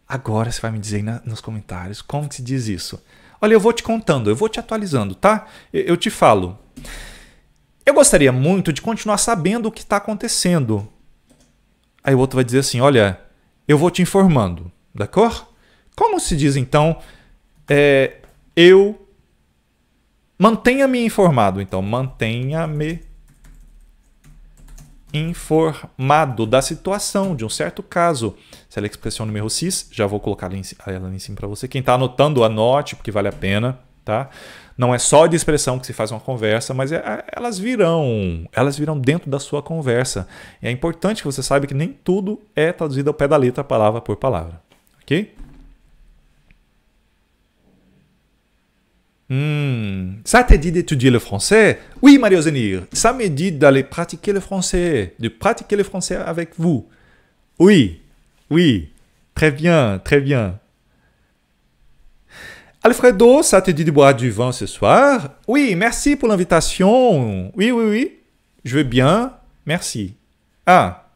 Agora você vai me dizer na, nos comentários como se diz isso. Olha, eu vou te contando, eu vou te atualizando, tá? Eu te falo. Eu gostaria muito de continuar sabendo o que está acontecendo. Aí o outro vai dizer assim: Olha, eu vou te informando, d'accord? Como se diz então? É, eu mantenha-me informado, então mantenha-me informado da situação, de um certo caso. Se ela é expressão número CIS, já vou colocar ela em cima para você. Quem está anotando, anote, porque vale a pena, tá? Não é só de expressão que se faz uma conversa, mas é, elas virão, elas virão dentro da sua conversa. E é importante que você saiba que nem tudo é traduzido ao pé da letra, palavra por palavra, ok? Hmm. Ça t'a dit d'étudier le français Oui, Mario Zenir. Ça m'a dit d'aller pratiquer le français, de pratiquer le français avec vous. Oui, oui. Très bien, très bien. Alfredo, ça te dit de boire du vin ce soir Oui, merci pour l'invitation. Oui, oui, oui. Je veux bien. Merci. Ah,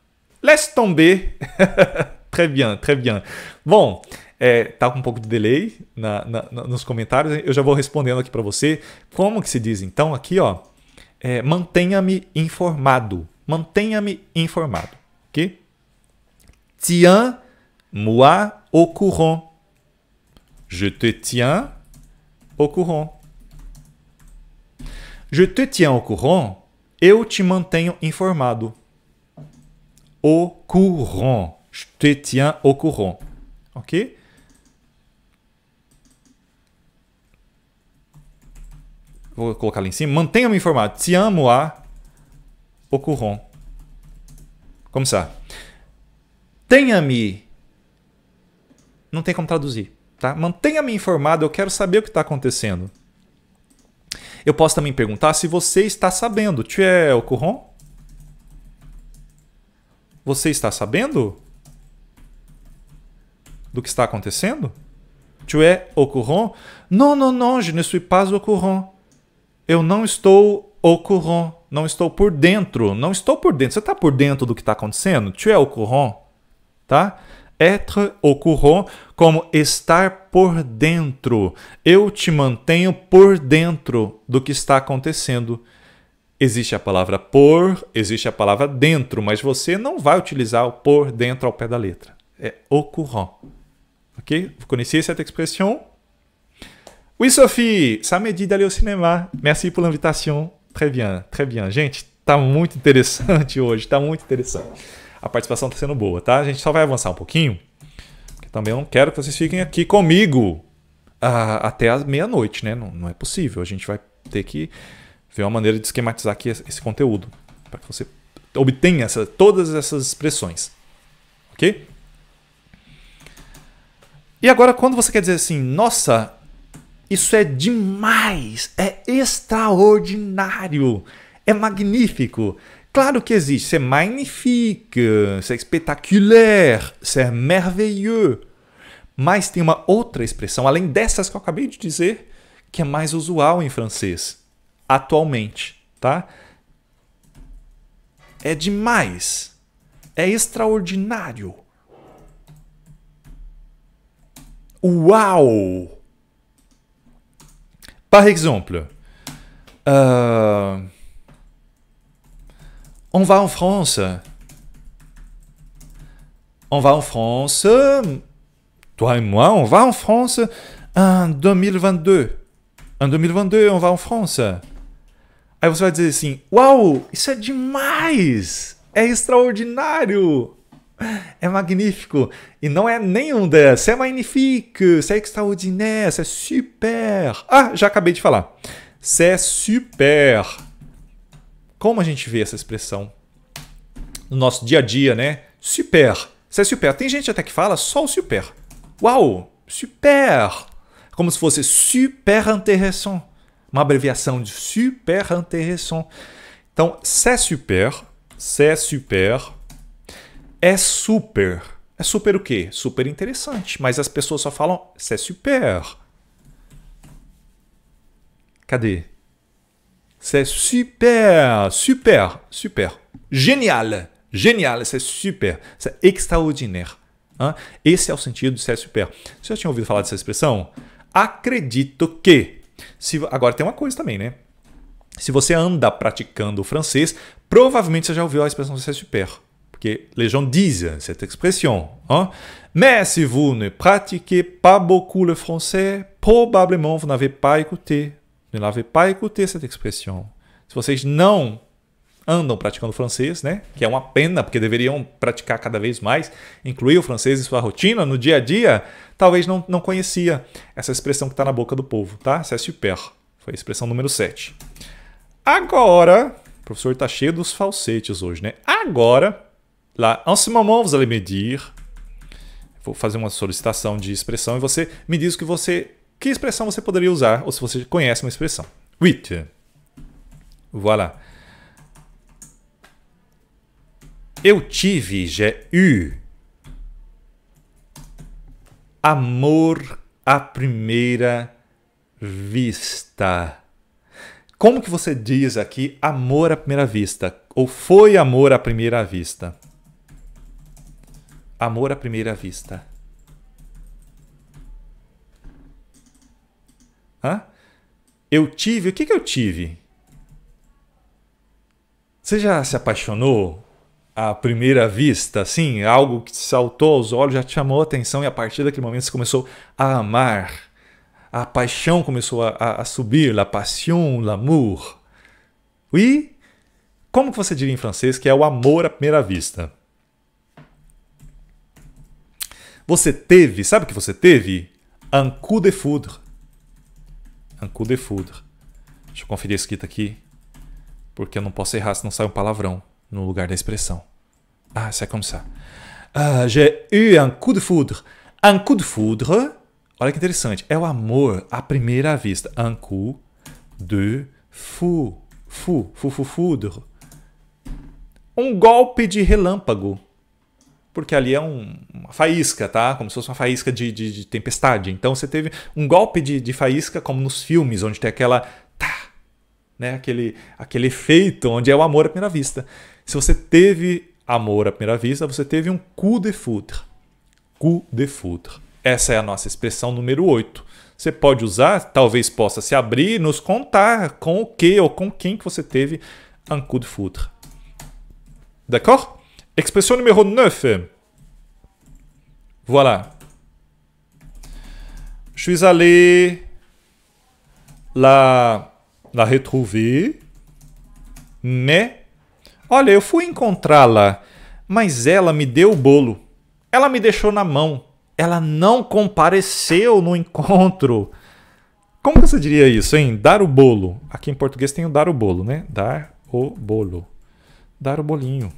laisse tomber. très bien, très bien. Bon, É, tá com um pouco de delay na, na, na, nos comentários, eu já vou respondendo aqui para você. Como que se diz então aqui, ó? É, mantenha-me informado. Mantenha-me informado, ok? Tiens moi au courant. Je te tiens au courant. Je te tiens au courant. Eu te mantenho informado. Au courant. Je te tiens au courant. Ok? Vou colocar lá em cima. Mantenha-me informado. Te amo a ocorron. Como ça? Tenha-me. Não tem como traduzir, tá? Mantenha-me informado, eu quero saber o que está acontecendo. Eu posso também perguntar se você está sabendo. Tu é curron? Você está sabendo do que está acontecendo? Tu é o curron? Não, não, não, je ne suis pas au courant eu não estou au courant, não estou por dentro, não estou por dentro. Você está por dentro do que está acontecendo? Tu é au courant, tá? Être au courant, como estar por dentro. Eu te mantenho por dentro do que está acontecendo. Existe a palavra por, existe a palavra dentro, mas você não vai utilizar o por dentro ao pé da letra. É au courant. Ok? Vous essa expressão? Oui, Sophie, ça me dit d'aller au cinéma. Merci pour l'invitation. Très bien, très bien. Gente, tá muito interessante hoje, tá muito interessante. A participação tá sendo boa, tá? A gente só vai avançar um pouquinho, porque também não quero que vocês fiquem aqui comigo ah, até a meia-noite, né? Não, não, é possível. A gente vai ter que ver uma maneira de esquematizar aqui esse conteúdo, para que você obtenha essa, todas essas expressões, ok? E agora, quando você quer dizer assim, nossa, isso é demais, é extraordinário, é magnífico. Claro que existe, c'est é magnifique, c'est é espetacular, c'est é merveilleux. Mas tem uma outra expressão, além dessas que eu acabei de dizer, que é mais usual em francês, atualmente, tá? É demais, é extraordinário. Uau! Par exemple, euh, on va en France. On va en France. Toi et moi, on va en France en 2022. Em 2022, on va en France. Aí você vai dizer assim: Uau, isso é demais! É extraordinário! É magnífico. E não é nenhum desses. É magnifique, c'est é extraordinaire, c'est é super. Ah, já acabei de falar. C'est é super. Como a gente vê essa expressão no nosso dia a dia, né? Super. C'est super. Tem gente até que fala só o super. Uau, super. Como se fosse super intéressant. Uma abreviação de super intéressant. Então, c'est super, c'est super é super. É super o quê? Super interessante, mas as pessoas só falam c'est é super. Cadê? C'est é super, super, super. Genial, genial, c'est é super, c'est extraordinaire. Hein? Esse é o sentido de c'est super. Você já tinha ouvido falar dessa expressão? Acredito que. Se, agora tem uma coisa também, né? Se você anda praticando o francês, provavelmente você já ouviu a expressão c'est super. Porque les gens disent cette expression. Hein? Mais si vous ne pratiquez pas beaucoup le français, probablement vous n'avez pas écouté. Vous n'avez pas écouté cette expression. Se vocês não andam praticando francês, né? Que é uma pena, porque deveriam praticar cada vez mais, incluir o francês em sua rotina, no dia a dia, talvez não, não conhecia essa expressão que está na boca do povo, tá? C'est é super. Foi a expressão número 7. Agora, o professor está cheio dos falsetes hoje, né? Agora, Là, en ce moment, vous allez me dire. Vou fazer uma solicitação de expressão e você me diz o que você. Que expressão você poderia usar, ou se você conhece uma expressão. With. Voilà. Eu tive, j'ai eu Amor à primeira vista. Como que você diz aqui amor à primeira vista? Ou foi amor à primeira vista? Amor à primeira vista. Hã? Eu tive. O que, que eu tive? Você já se apaixonou à primeira vista, assim? Algo que saltou aos olhos, já te chamou a atenção e a partir daquele momento você começou a amar. A paixão começou a, a, a subir, la passion, l'amour. E Como que você diria em francês que é o amor à primeira vista? Você teve, sabe o que você teve? Un coup de foudre. Un coup de foudre. Deixa eu conferir a escrita aqui, porque eu não posso errar se não sai um palavrão no lugar da expressão. Ah, c'est é como ça. É. Ah, j'ai eu un coup de foudre. Un coup de foudre. Olha que interessante. É o amor à primeira vista. Un coup de fou. Fou, fou, fou, foudre. Um golpe de relâmpago porque ali é um, uma faísca, tá? Como se fosse uma faísca de, de, de tempestade. Então você teve um golpe de, de, faísca, como nos filmes, onde tem aquela. Tá, né? aquele, aquele efeito onde é o amor à primeira vista. Se você teve amor à primeira vista, você teve um coup de foudre. Coup de foudre. Essa é a nossa expressão número 8. Você pode usar, talvez possa se abrir e nos contar com o que ou com quem que você teve um coup de foudre. D'accord Expression numéro 9. Voilà. Je suis allé la, la retrouver, mais olha, eu fui encontrá-la, mas ela me deu o bolo. Ela me deixou na mão. Ela não compareceu no encontro. Como você diria isso, hein? Dar o bolo. Aqui em português tem o dar o bolo, né? Dar o bolo. Dar o bolinho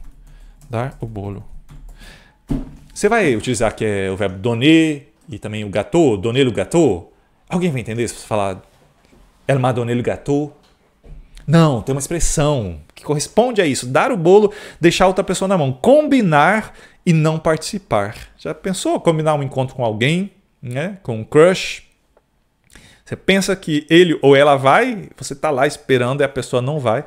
dar o bolo. Você vai utilizar que é o verbo donner e também o gâteau, donner le gâteau. Alguém vai entender se você falar elle m'a donné le gâteau? Não, tem uma expressão que corresponde a isso, dar o bolo, deixar outra pessoa na mão, combinar e não participar. Já pensou combinar um encontro com alguém, né, com um crush? Você pensa que ele ou ela vai, você está lá esperando e a pessoa não vai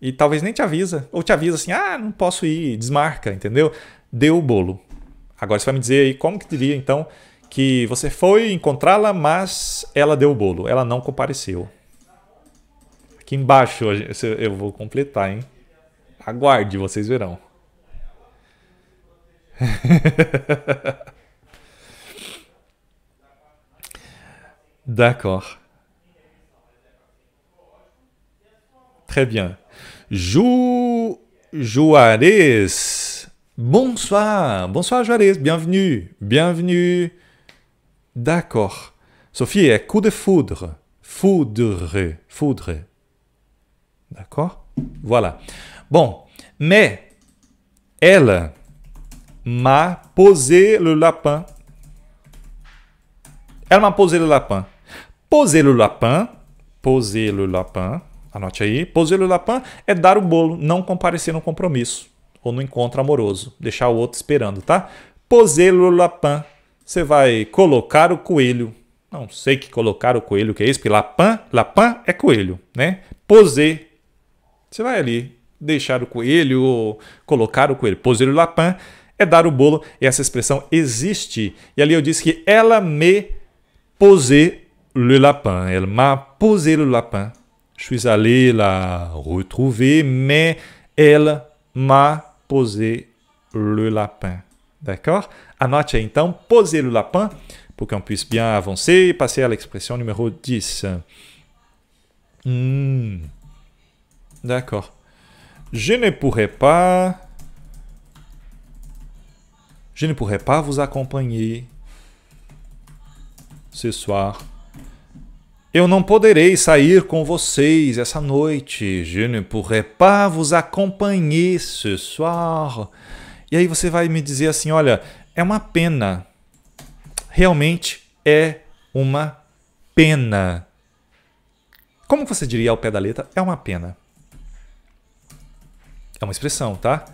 e talvez nem te avisa, ou te avisa assim, ah, não posso ir, desmarca, entendeu? Deu o bolo. Agora você vai me dizer aí como que diria então que você foi encontrá-la, mas ela deu o bolo, ela não compareceu. Aqui embaixo eu vou completar, hein? Aguarde, vocês verão. D'accord. Très bien. Jou... Juarez. Bonsoir, bonsoir Juarez. bienvenue, bienvenue. D'accord. Sophie, coup de foudre, foudre, foudre. D'accord Voilà. Bon, mais elle m'a posé le lapin. Elle m'a posé le lapin. Poser le lapin, poser le lapin. Anote aí. Posilho Lapan é dar o bolo, não comparecer no compromisso ou no encontro amoroso, deixar o outro esperando, tá? Posilho Lapan. Você vai colocar o coelho. Não sei que colocar o coelho que é isso, porque Lapan, Lapan é coelho, né? Poser, Você vai ali deixar o coelho ou colocar o coelho. Posilho Lapan é dar o bolo e essa expressão existe. E ali eu disse que ela me poser le lapin. ela m'a posé le lapin. Je suis allé la retrouver, mais elle m'a posé le lapin. D'accord Anote donc, então, poser le lapin, pour qu'on puisse bien avancer et passer à l'expression numéro 10. Hmm. D'accord. Je ne pourrais pas... Je ne pourrais pas vous accompagner ce soir. Eu não poderei sair com vocês essa noite. Je ne pourrai pas vous accompagner ce soir. E aí você vai me dizer assim: olha, é uma pena. Realmente é uma pena. Como você diria ao pé da letra? É uma pena. É uma expressão, tá?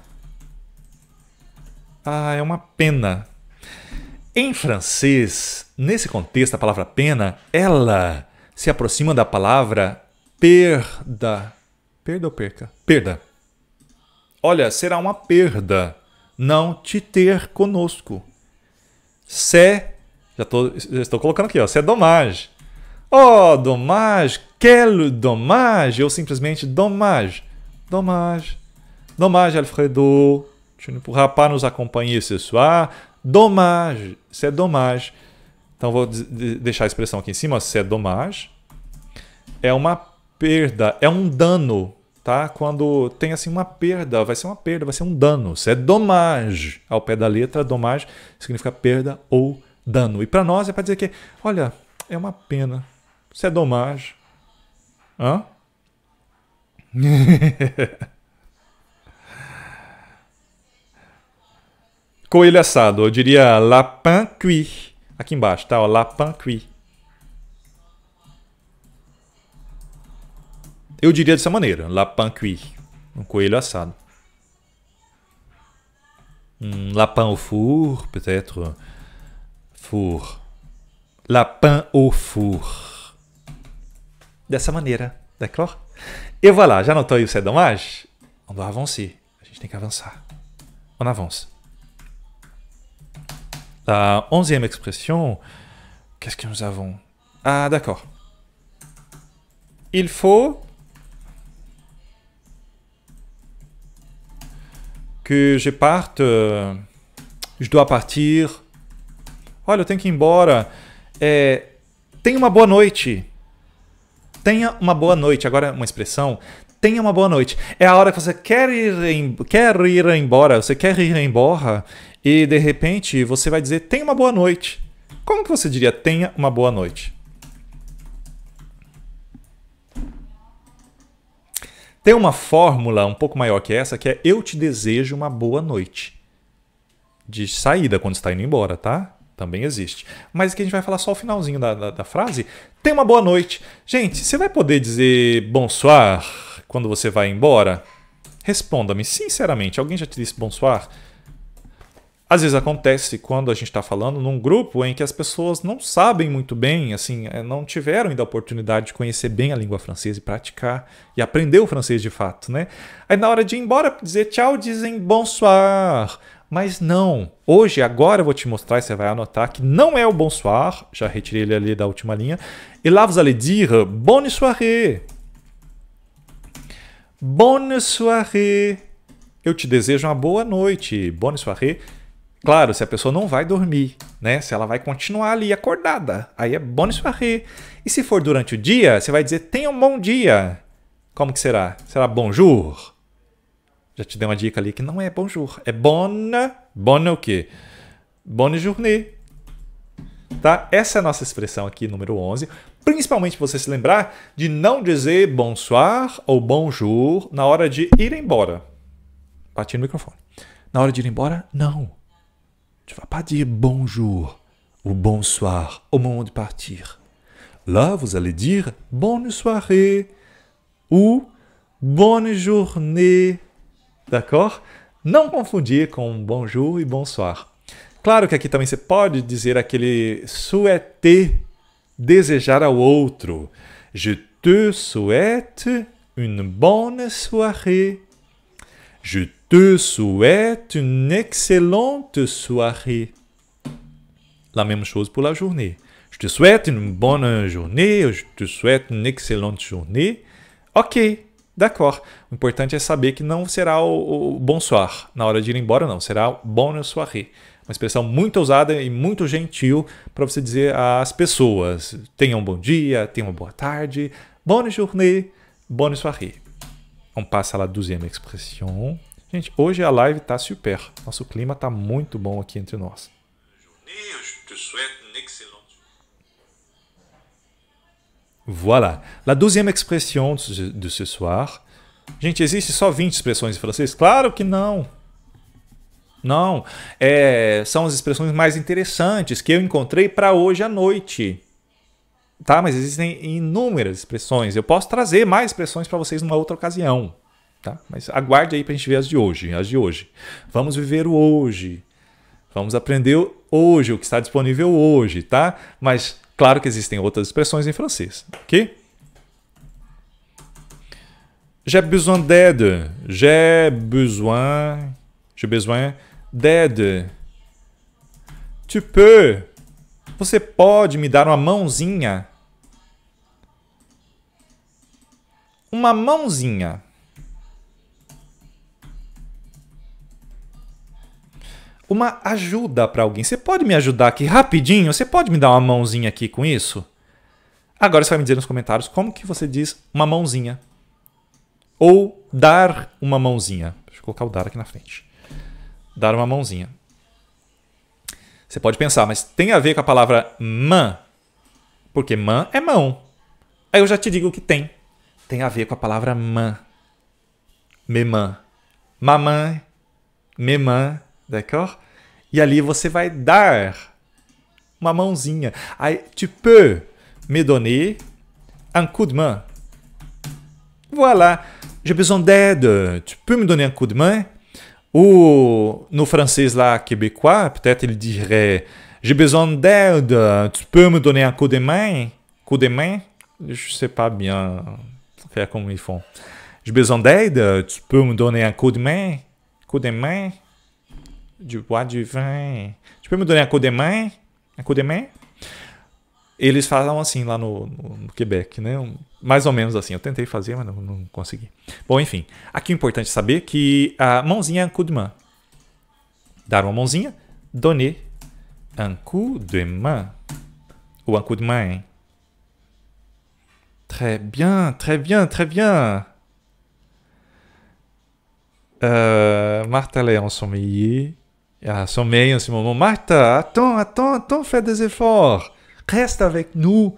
Ah, é uma pena. Em francês, nesse contexto, a palavra pena, ela se aproxima da palavra perda. Perda ou perca? Perda. Olha, será uma perda não te ter conosco. Sé, já, tô, já estou colocando aqui, ó, sé domage, Oh, domage, quero domage ou simplesmente domage, domage, domage, Alfredo. Tu ne pourras pas nos acompanhar ce é soir. Ah, dommage, c'est dommage. Então vou deixar a expressão aqui em cima, se é dommage. É uma perda, é um dano, tá? Quando tem assim uma perda, vai ser uma perda, vai ser um dano. Se é dommage, ao pé da letra, dommage significa perda ou dano. E para nós é para dizer que, olha, é uma pena. Se é dommage. Hã? Coelho assado, eu diria lapin cuit Aqui embaixo, tá? Lapin La Eu diria dessa maneira, Lapin Panqui. Um coelho assado. Um lapin au four, peut-être. Four. Lapin au four. Dessa maneira, d'accord? Et voilà, já notou aí o sedamage? On doit avancer. A gente tem que avançar. On avance. Euh, onzième expression, qu'est-ce que nous avons Ah, d'accord. Il faut que je parte. Euh, je dois partir. Olha, eu tenho que ir embora. É, tenha uma boa noite. Tenha uma boa noite. Agora, uma expressão tenha uma boa noite. É a hora que você quer ir, em, quer ir embora, você quer ir embora, e de repente você vai dizer tenha uma boa noite. Como que você diria tenha uma boa noite? Tem uma fórmula um pouco maior que essa, que é eu te desejo uma boa noite. De saída, quando está indo embora, tá? Também existe. Mas que a gente vai falar só o finalzinho da, da, da frase. Tem uma boa noite. Gente, você vai poder dizer bonsoir quando você vai embora? Responda-me sinceramente. Alguém já te disse bonsoir? Às vezes acontece quando a gente está falando num grupo em que as pessoas não sabem muito bem, assim, é, não tiveram ainda a oportunidade de conhecer bem a língua francesa e praticar e aprender o francês de fato, né? Aí na hora de ir embora dizer tchau, dizem bonsoir. Mas não, hoje, agora eu vou te mostrar, e você vai anotar que não é o bonsoir, já retirei ele ali da última linha, e lá vous allez dire bonne soirée. Bonne soirée. Eu te desejo uma boa noite. Bonne soirée. Claro, se a pessoa não vai dormir, né? Se ela vai continuar ali acordada, aí é bonne soirée. E se for durante o dia, você vai dizer tenha um bom dia. Como que será? Será bonjour? Já te dei uma dica ali que não é bonjour, é bonne, bonne o quê? Bonne journée. Tá? Essa é a nossa expressão aqui, número 11. Principalmente você se lembrar de não dizer bonsoir ou bonjour na hora de ir embora. Bati no microfone. Na hora de ir embora, não. Tu vas pas dire bonjour ou bonsoir au moment de partir. Là, vous allez dire bonne soirée ou bonne journée. D'accord? Não confundir com bonjour e bonsoir. Claro que aqui também você pode dizer aquele souhaiter desejar ao outro. Je te souhaite une bonne soirée. Je te souhaite une excellente soirée. La même chose pour la journée. Je te souhaite une bonne journée, je te souhaite une excellente journée. Ok, d'accord. O importante é saber que não será o, o bonsoir na hora de ir embora, não. Será bonne soirée uma expressão muito ousada e muito gentil para você dizer às pessoas: tenham um bom dia, tenham uma boa tarde, bonne journée, bonne soirée. Vamos passa à la deuxième expression. Gente, hoje a live está super. Nosso clima está muito bom aqui entre nós. Voilà. La deuxième expression de ce soir. Gente, existe só 20 expressões em francês? Claro que não. Não, é, são as expressões mais interessantes que eu encontrei para hoje à noite. Tá? Mas existem inúmeras expressões. Eu posso trazer mais expressões para vocês numa outra ocasião. Tá? Mas aguarde aí para a gente ver as de hoje, as de hoje. Vamos viver o hoje. Vamos aprender hoje o que está disponível hoje, tá? Mas claro que existem outras expressões em francês, ok? J'ai besoin d'aide. J'ai besoin. J'ai besoin Dead. Tu peux. Você pode me dar uma mãozinha? Uma mãozinha. Uma ajuda para alguém. Você pode me ajudar aqui rapidinho? Você pode me dar uma mãozinha aqui com isso? Agora você vai me dizer nos comentários como que você diz uma mãozinha. Ou dar uma mãozinha. Deixa eu colocar o dar aqui na frente dar uma mãozinha. Você pode pensar, mas tem a ver com a palavra man? Porque man é mão. Aí eu já te digo o que tem. Tem a ver com a palavra man. Meman. Mamãe. Meman. D'accord? E ali você vai dar uma mãozinha. Aí, tu peux me donner un coup de main. Voilà. J'ai besoin d'aide. Tu peux me donner un coup de main? Ou nos français là québécois, peut-être ils diraient, J'ai besoin d'aide, tu peux me donner un coup de main Coup de main Je sais pas bien faire comme ils font. J'ai besoin d'aide, tu peux me donner un coup de main Coup de main Du bois, du vin. Tu peux me donner un coup de main Un coup de main Eles falam assim lá no, no, no Quebec, né? Um, mais ou menos assim. Eu tentei fazer, mas não, não consegui. Bom, enfim. Aqui o é importante saber que a mãozinha é coup de main. Dar uma mãozinha, donner un coup de main. Ou un coup de main. Très bien, très bien, très bien. Euh, Martha est en sommeil. a ah, sommeil en ce moment. Martha, attends, attends, attends, fais des efforts. Reste avec nous.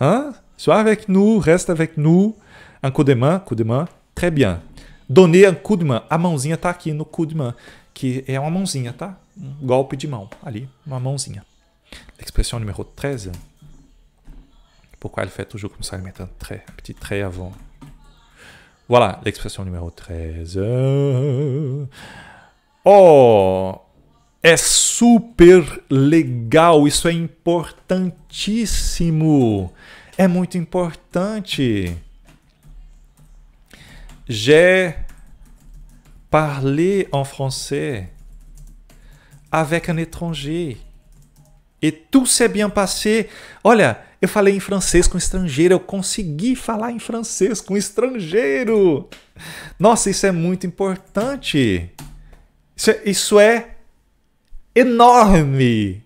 Hein? Sois avec nous, reste avec nous. Un coup de main, coup de main. Très bien. Donnez un coup de main. A mãozinha tá aqui no coup de main, que é uma mãozinha, tá? Um golpe de mão. Ali, uma mãozinha. numéro numéro 13. Pourquoi elle fait toujours comme ça Elle met un trait, petit trait avant. Voilà, l'expression numéro 13. Oh É super legal, isso é importantíssimo. É muito importante. J'ai parlé en français avec un étranger. Et tout s'est é bien passé. Olha, eu falei em francês com estrangeiro, eu consegui falar em francês com estrangeiro. Nossa, isso é muito importante. Isso é, isso é enorme.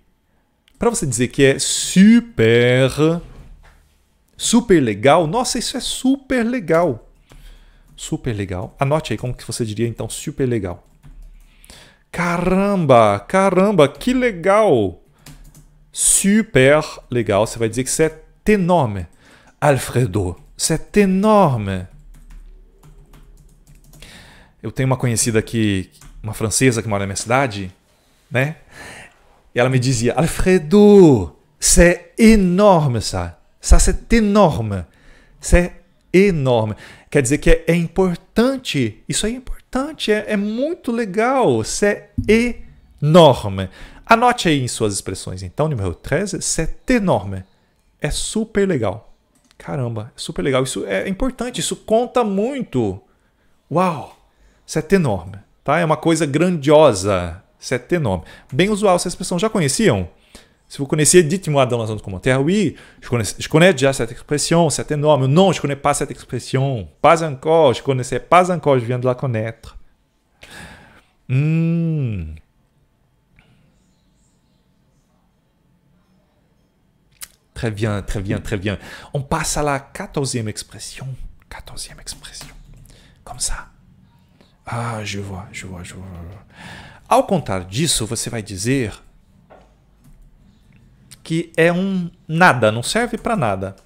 Para você dizer que é super, super legal, nossa, isso é super legal. Super legal. Anote aí como que você diria então super legal. Caramba, caramba, que legal. Super legal. Você vai dizer que isso é enorme. Alfredo, É enorme. Eu tenho uma conhecida aqui, uma francesa que mora na minha cidade, né? E ela me dizia, Alfredo, é enorme, ça. Ça é enorme, énorme. é enorme. Quer dizer que é, é importante. Isso aí é importante, é, é muito legal. é enorme. Anote aí em suas expressões. Então, número 13, é enorme. É super legal. Caramba, é super legal. Isso é importante, isso conta muito. Uau, é enorme. Tá? É uma coisa grandiosa. 7 de nome. Bem usual essa expressão. Já conheciam? Se vous connaissez, dites-moi dans la zone commentaire, oui, je connais, je connais déjà cette expression, cet énorme. Non, je ne connais pas cette expression. Pas encore, je ne connaissais pas encore, je viens de la connaître. Hum. Très bien, très bien, très bien. On passe à la quatorzième expression. Quatorzième expression. Comme ça. Ah, je vois, je vois, je vois. Ao contrário disso, você vai dizer que é um nada, não serve para nada.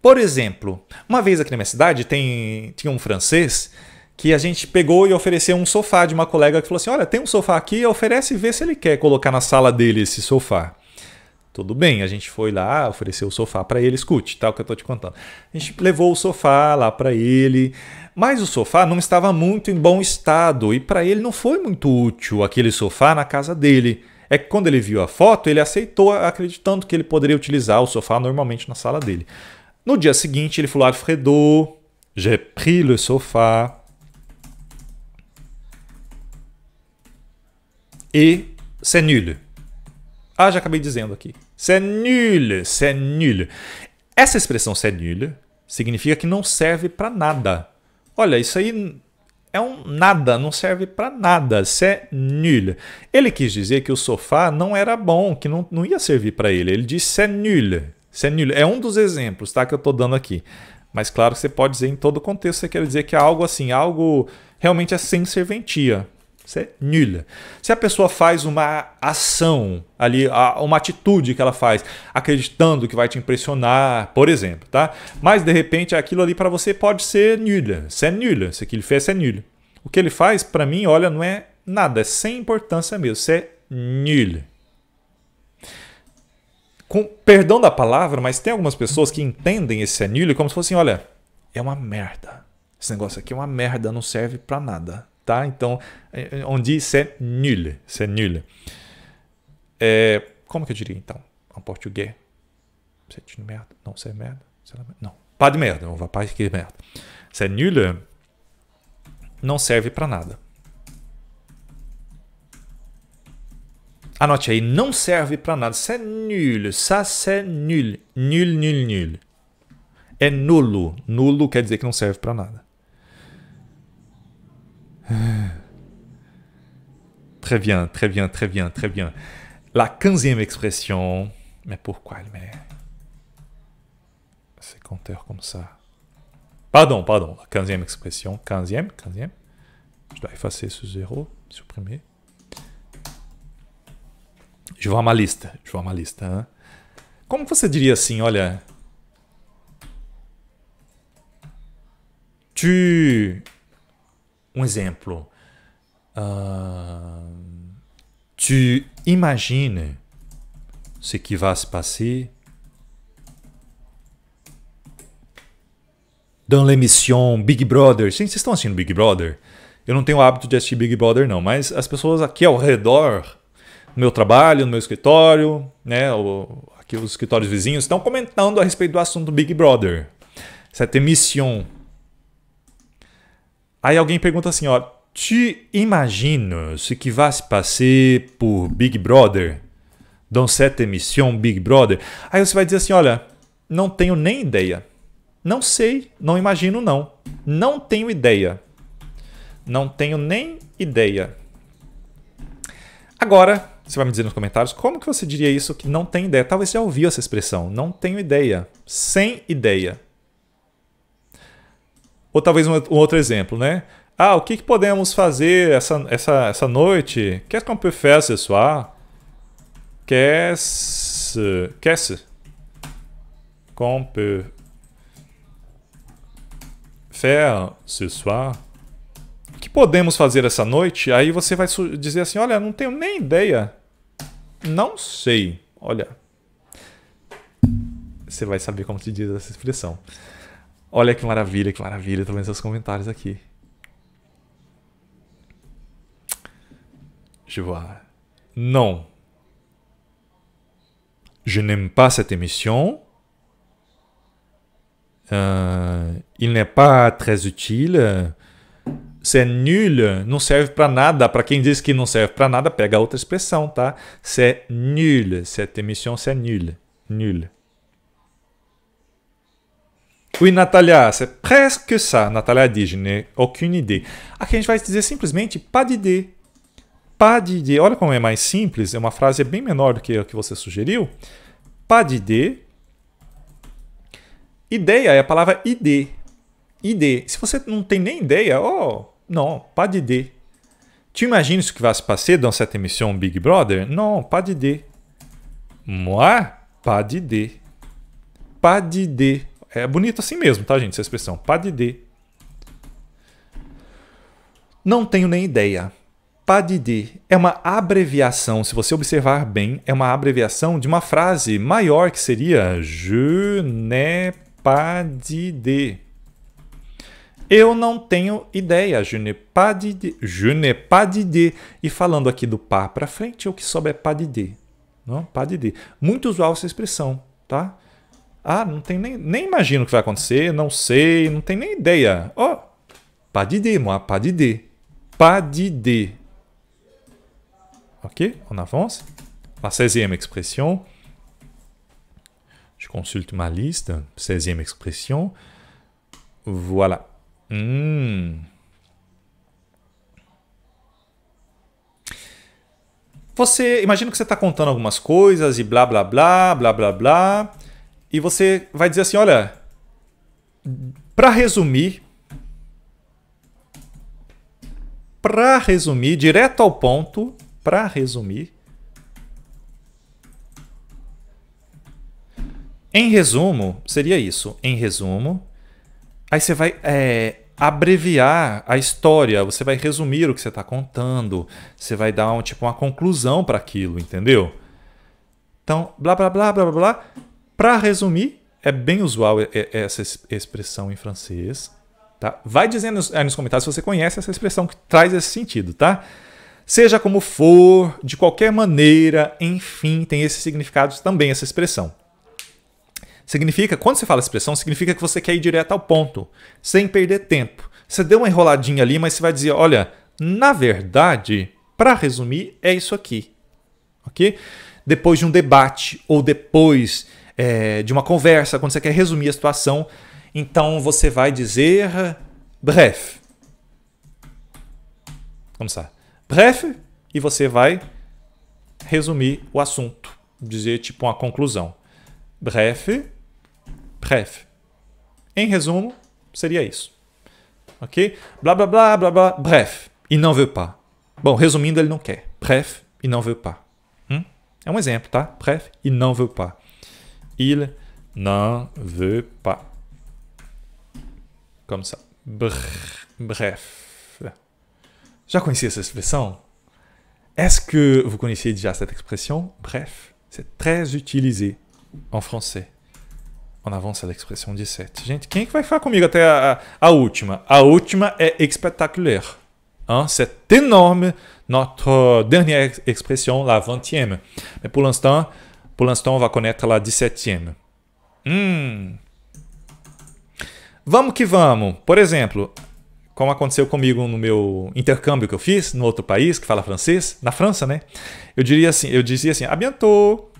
Por exemplo, uma vez aqui na minha cidade tem, tinha um francês que a gente pegou e ofereceu um sofá de uma colega que falou assim: Olha, tem um sofá aqui, oferece e vê se ele quer colocar na sala dele esse sofá. Tudo bem, a gente foi lá, ofereceu o sofá para ele, escute, tal tá, que eu tô te contando. A gente levou o sofá lá para ele, mas o sofá não estava muito em bom estado e para ele não foi muito útil aquele sofá na casa dele. É que quando ele viu a foto, ele aceitou acreditando que ele poderia utilizar o sofá normalmente na sala dele. No dia seguinte, ele falou: Alfredo, j'ai pris le sofá. E c'est nul. Ah, já acabei dizendo aqui. C'est nul, c'est nul. Essa expressão c'est nul significa que não serve para nada. Olha, isso aí é um nada, não serve para nada, c'est nul. Ele quis dizer que o sofá não era bom, que não, não ia servir para ele. Ele disse c'est nul, c'est nul. É um dos exemplos tá, que eu estou dando aqui. Mas claro que você pode dizer em todo contexto, você quer dizer que é algo assim, algo realmente é sem serventia. Isso é nula. Se a pessoa faz uma ação ali, uma atitude que ela faz, acreditando que vai te impressionar, por exemplo, tá? Mas de repente aquilo ali para você pode ser nula. Isso é nula. Isso que ele fez é nula. O que ele faz, para mim, olha, não é nada, é sem importância mesmo. Isso é nula. Com perdão da palavra, mas tem algumas pessoas que entendem esse é como se fosse assim, olha, é uma merda. Esse negócio aqui é uma merda, não serve para nada Tá? Então, eh, on dit c'est nul. C'est nul. É, como que eu diria então? Em português. C'est une merde. Não, c'est merda. É? Não. Pas de merda. On va pas que merda. C'est nul não serve para nada. Anote aí, não serve para nada. C'est nul. Ça c'est nul. Nul, nul, nul. É nulo. Nulo quer dizer que não serve para nada. Très bien, très bien, très bien, très bien. La quinzième expression. Mais pourquoi elle met C'est compteurs comme ça Pardon, pardon. La quinzième expression. Quinzième, quinzième. Je dois effacer ce zéro, supprimer. Je vois ma liste. Je vois ma liste. Hein. Comment você diria olha... Tu Um exemplo. Uh, tu imagines ce qui va se passer dans l'émission Big Brother. Gente, vocês estão assistindo Big Brother? Eu não tenho o hábito de assistir Big Brother, não, mas as pessoas aqui ao redor, no meu trabalho, no meu escritório, né, aqui os escritórios vizinhos, estão comentando a respeito do assunto Big Brother. Cette émission Aí alguém pergunta assim, ó, te imagino se que se passar por Big Brother, dans Sete émission Big Brother. Aí você vai dizer assim, olha, não tenho nem ideia. Não sei, não imagino não. Não tenho ideia. Não tenho nem ideia. Agora, você vai me dizer nos comentários como que você diria isso que não tem ideia. Talvez você já ouviu essa expressão, não tenho ideia, sem ideia. Ou talvez um, um outro exemplo, né? Ah, o que, que podemos fazer essa, essa, essa noite? Quer comprar festa peut ce soir? Ah, qu'est-ce qu'est-ce ce soir? Ah, o que podemos fazer essa noite? Aí você vai dizer assim: olha, não tenho nem ideia. Não sei. Olha. Você vai saber como se diz essa expressão. Olha que maravilha, que maravilha. Tô vendo seus comentários aqui. Je vois. Non. Je n'aime pas cette émission. Euh, il n'est pas très utile. C'est nul, não serve para nada. Para quem diz que não serve para nada, pega outra expressão, tá? C'est nul, cette émission, c'est nul. Nul. Oui, Natalia, c'est presque ça. Natalia diz, je n'ai aucune idée. Aqui a gente vai dizer simplesmente pas d'idée. Pas d'idée. Olha como é mais simples, é uma frase bem menor do que a que você sugeriu. Pas d'idée. Ideia é a palavra ID. ID. Se você não tem nem ideia, oh, não, pas d'idée. Tu imagines ce qui va se passer dans cette émission Big Brother? Non, pas d'idée. Moi, pas d'idée. Pas d'idée. É bonito assim mesmo, tá, gente? Essa expressão. Padidê. Não tenho nem ideia. PADD é uma abreviação, se você observar bem, é uma abreviação de uma frase maior que seria Je ne pas Eu não tenho ideia, je ne pas Je ne pas E falando aqui do pá para frente, o que sobe é pas Não? Pas Muito usual essa expressão, tá? Ah, não tem nem, nem imagino o que vai acontecer, não sei, não tem nem ideia. Ó, oh, D, moi, de D. Ok, on avance. La 16e expression. Je consulte ma liste. 16e expression. Voilà. Hmm. Você imagina que você está contando algumas coisas e blá blá blá, blá blá blá e você vai dizer assim: olha, para resumir, para resumir, direto ao ponto, para resumir, em resumo, seria isso. Em resumo, aí você vai é, abreviar a história, você vai resumir o que você está contando, você vai dar um, tipo, uma conclusão para aquilo, entendeu? Então, blá blá blá blá blá blá. Para resumir, é bem usual essa expressão em francês. Tá? Vai dizendo aí é, nos comentários se você conhece essa expressão que traz esse sentido, tá? Seja como for, de qualquer maneira, enfim, tem esse significado também, essa expressão. Significa, quando você fala expressão, significa que você quer ir direto ao ponto, sem perder tempo. Você deu uma enroladinha ali, mas você vai dizer, olha, na verdade, para resumir, é isso aqui. Ok? Depois de um debate ou depois é, de uma conversa, quando você quer resumir a situação, então você vai dizer bref. Vamos lá. Bref, e você vai resumir o assunto, dizer tipo uma conclusão. Bref, bref. Em resumo, seria isso. Ok? Blá, blá, blá, blá, blá, bref. E não veut pas. Bom, resumindo, ele não quer. Bref, e não veut pas. Hum? É um exemplo, tá? Bref, e não veut pas. Il n'en veut pas. Comme ça. Bref. Vous connu cette expression Est-ce que vous connaissez déjà cette expression Bref, c'est très utilisé en français. On avance à l'expression 17. Gente, qui va faire vai faire comigo até a, a, última? A última hein? C'est énorme, notre dernière expression, la vingtième. Mais pour l'instant, Pour l'instant, on va connaître la 17e. Hum. Vamos que vamos. Por exemplo, como aconteceu comigo no meu intercâmbio que eu fiz no outro país que fala francês, na França, né? Eu diria assim, eu dizia assim, "Abientou".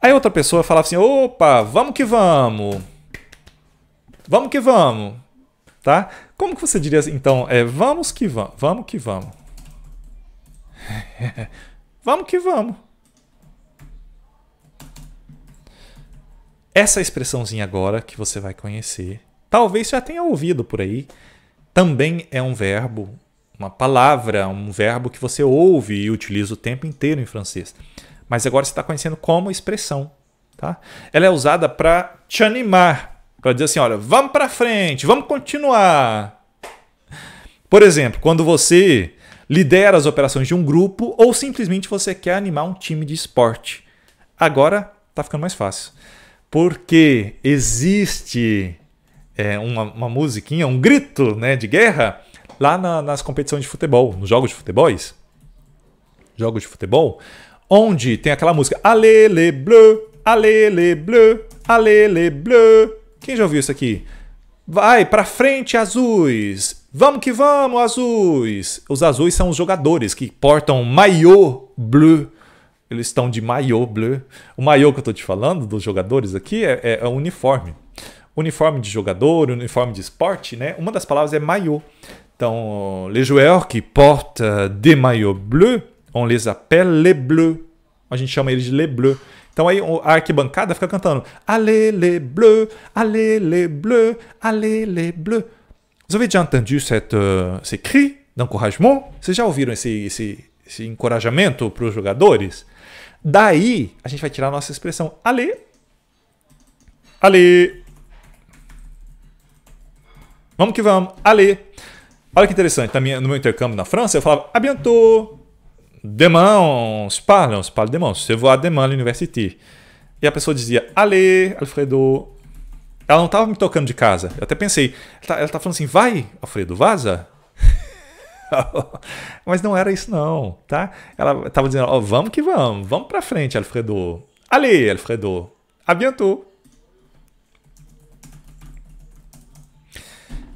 Aí outra pessoa falava assim, opa, vamos que vamos. Vamos que vamos. Tá? Como que você diria assim, então, é vamos que vamos, vamos que vamos. vamos que vamos. Essa expressãozinha agora que você vai conhecer, talvez você já tenha ouvido por aí, também é um verbo, uma palavra, um verbo que você ouve e utiliza o tempo inteiro em francês. Mas agora você está conhecendo como expressão. Tá? Ela é usada para te animar, para dizer assim: olha, vamos para frente, vamos continuar. Por exemplo, quando você lidera as operações de um grupo ou simplesmente você quer animar um time de esporte. Agora está ficando mais fácil porque existe é, uma, uma, musiquinha, um grito né, de guerra lá na, nas competições de futebol, nos jogos de futebol, jogos de futebol, onde tem aquela música Alele Bleu, Alele Bleu, Alele Bleu. Quem já ouviu isso aqui? Vai para frente, azuis! Vamos que vamos, azuis! Os azuis são os jogadores que portam maiô bleu eles estão de maiô bleu. O maiô que eu estou te falando dos jogadores aqui é, é, é uniforme. Uniforme de jogador, uniforme de esporte, né? Uma das palavras é maiô. Então, les joueurs qui portent des maillots bleus, on les appelle les bleus. A gente chama eles de les bleus. Então aí a arquibancada fica cantando Allez les bleus, allez les bleus, allez les bleus. Vous avez déjà entendu cette, uh, ces d'encouragement? Vocês já ouviram esse, esse, esse encorajamento para os jogadores? Daí, a gente vai tirar a nossa expressão ale. Ale. Vamos que vamos. Ale. Olha que interessante. Minha, no meu intercâmbio na França, eu falava abiantou. demãos, on se parle, on se parle demain. Você demain l'université. E a pessoa dizia ale, Alfredo. Ela não estava me tocando de casa. Eu até pensei, ela está tá falando assim, vai, Alfredo, vaza. Mas não era isso não, tá? Ela estava dizendo, ó, oh, vamos que vamos, vamos para frente, Alfredo. Ali, Alfredo. Abiantou.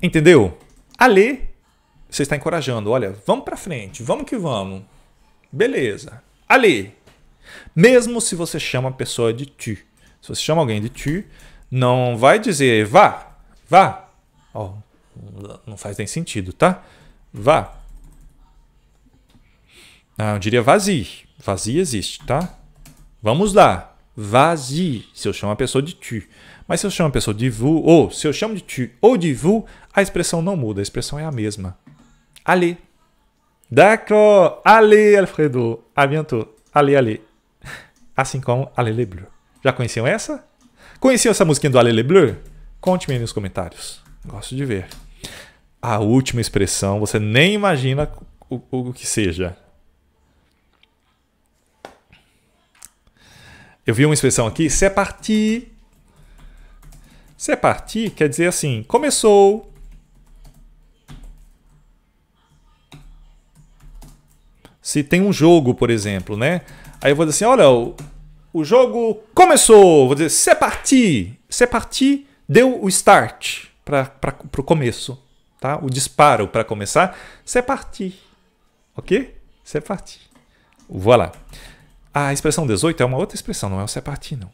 Entendeu? Ali, você está encorajando, olha, vamos para frente, vamos que vamos. Beleza. Ali. Mesmo se você chama a pessoa de tu. Se você chama alguém de tu, não vai dizer vá, vá. Oh, não faz nem sentido, tá? Vá. Ah, eu diria vazio. Vazio existe, tá? Vamos lá. Vazio. Se eu chamo a pessoa de tu. Mas se eu chamo a pessoa de vous, ou se eu chamo de tu ou de vous, a expressão não muda, a expressão é a mesma. Allez. D'accord. Allez, Alfredo. A bientôt. Allez, allez. Assim como Allez les bleus. Já conheciam essa? Conheciam essa musiquinha do Allez les bleus? Conte-me aí nos comentários. Gosto de ver. A última expressão, você nem imagina o, o que seja. Eu vi uma expressão aqui, c'est parti. C'est parti quer dizer assim, começou. Se tem um jogo, por exemplo, né? Aí eu vou dizer assim, olha, o, o jogo começou. Vou dizer, c'est parti. C'est parti deu o start para o começo, tá? O disparo para começar, c'est parti. OK? C'est parti. Voilà. A expressão 18 é uma outra expressão, não é o separti, não.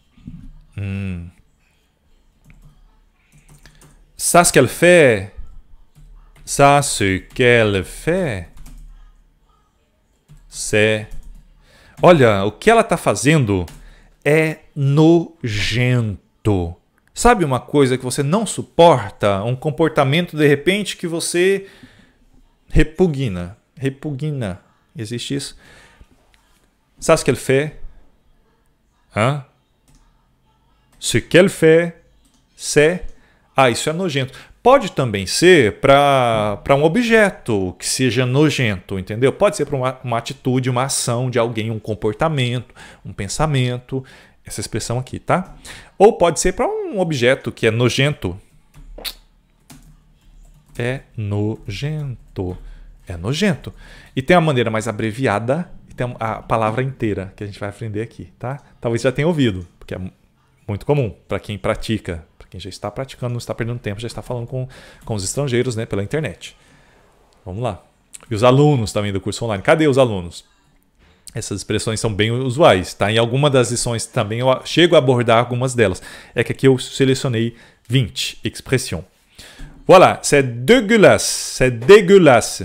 Hum. Ça, ce qu'elle fait. Ça, C'est. Olha, o que ela tá fazendo é nojento. Sabe uma coisa que você não suporta? Um comportamento de repente que você repugna. Repugna. Existe isso? Sabe o que ele fez? Ce qu'elle fait, c'est. Ah, isso é nojento. Pode também ser para um objeto que seja nojento, entendeu? Pode ser para uma, uma atitude, uma ação de alguém, um comportamento, um pensamento. Essa expressão aqui, tá? Ou pode ser para um objeto que é nojento. É nojento. É nojento. E tem a maneira mais abreviada tem a palavra inteira que a gente vai aprender aqui, tá? Talvez já tenha ouvido, porque é muito comum para quem pratica, para quem já está praticando, não está perdendo tempo, já está falando com, com os estrangeiros, né, pela internet. Vamos lá. E os alunos também do curso online. Cadê os alunos? Essas expressões são bem usuais, tá? Em alguma das lições também eu chego a abordar algumas delas. É que aqui eu selecionei 20 expressões. Voilà, c'est dégueulasse, c'est dégueulasse,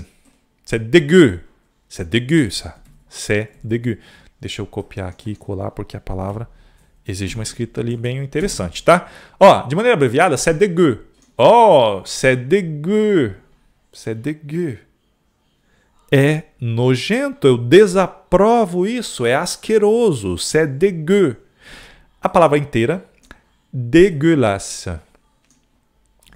c'est dégueu, c'est dégueu ça c'est dégueu. Deixa eu copiar aqui e colar, porque a palavra exige uma escrita ali bem interessante, tá? Ó, de maneira abreviada, c'est dégueu. Oh, c'est dégueu. C'est dégueu. É nojento, eu desaprovo isso, é asqueroso, c'est dégueu. A palavra inteira, dégueulasse.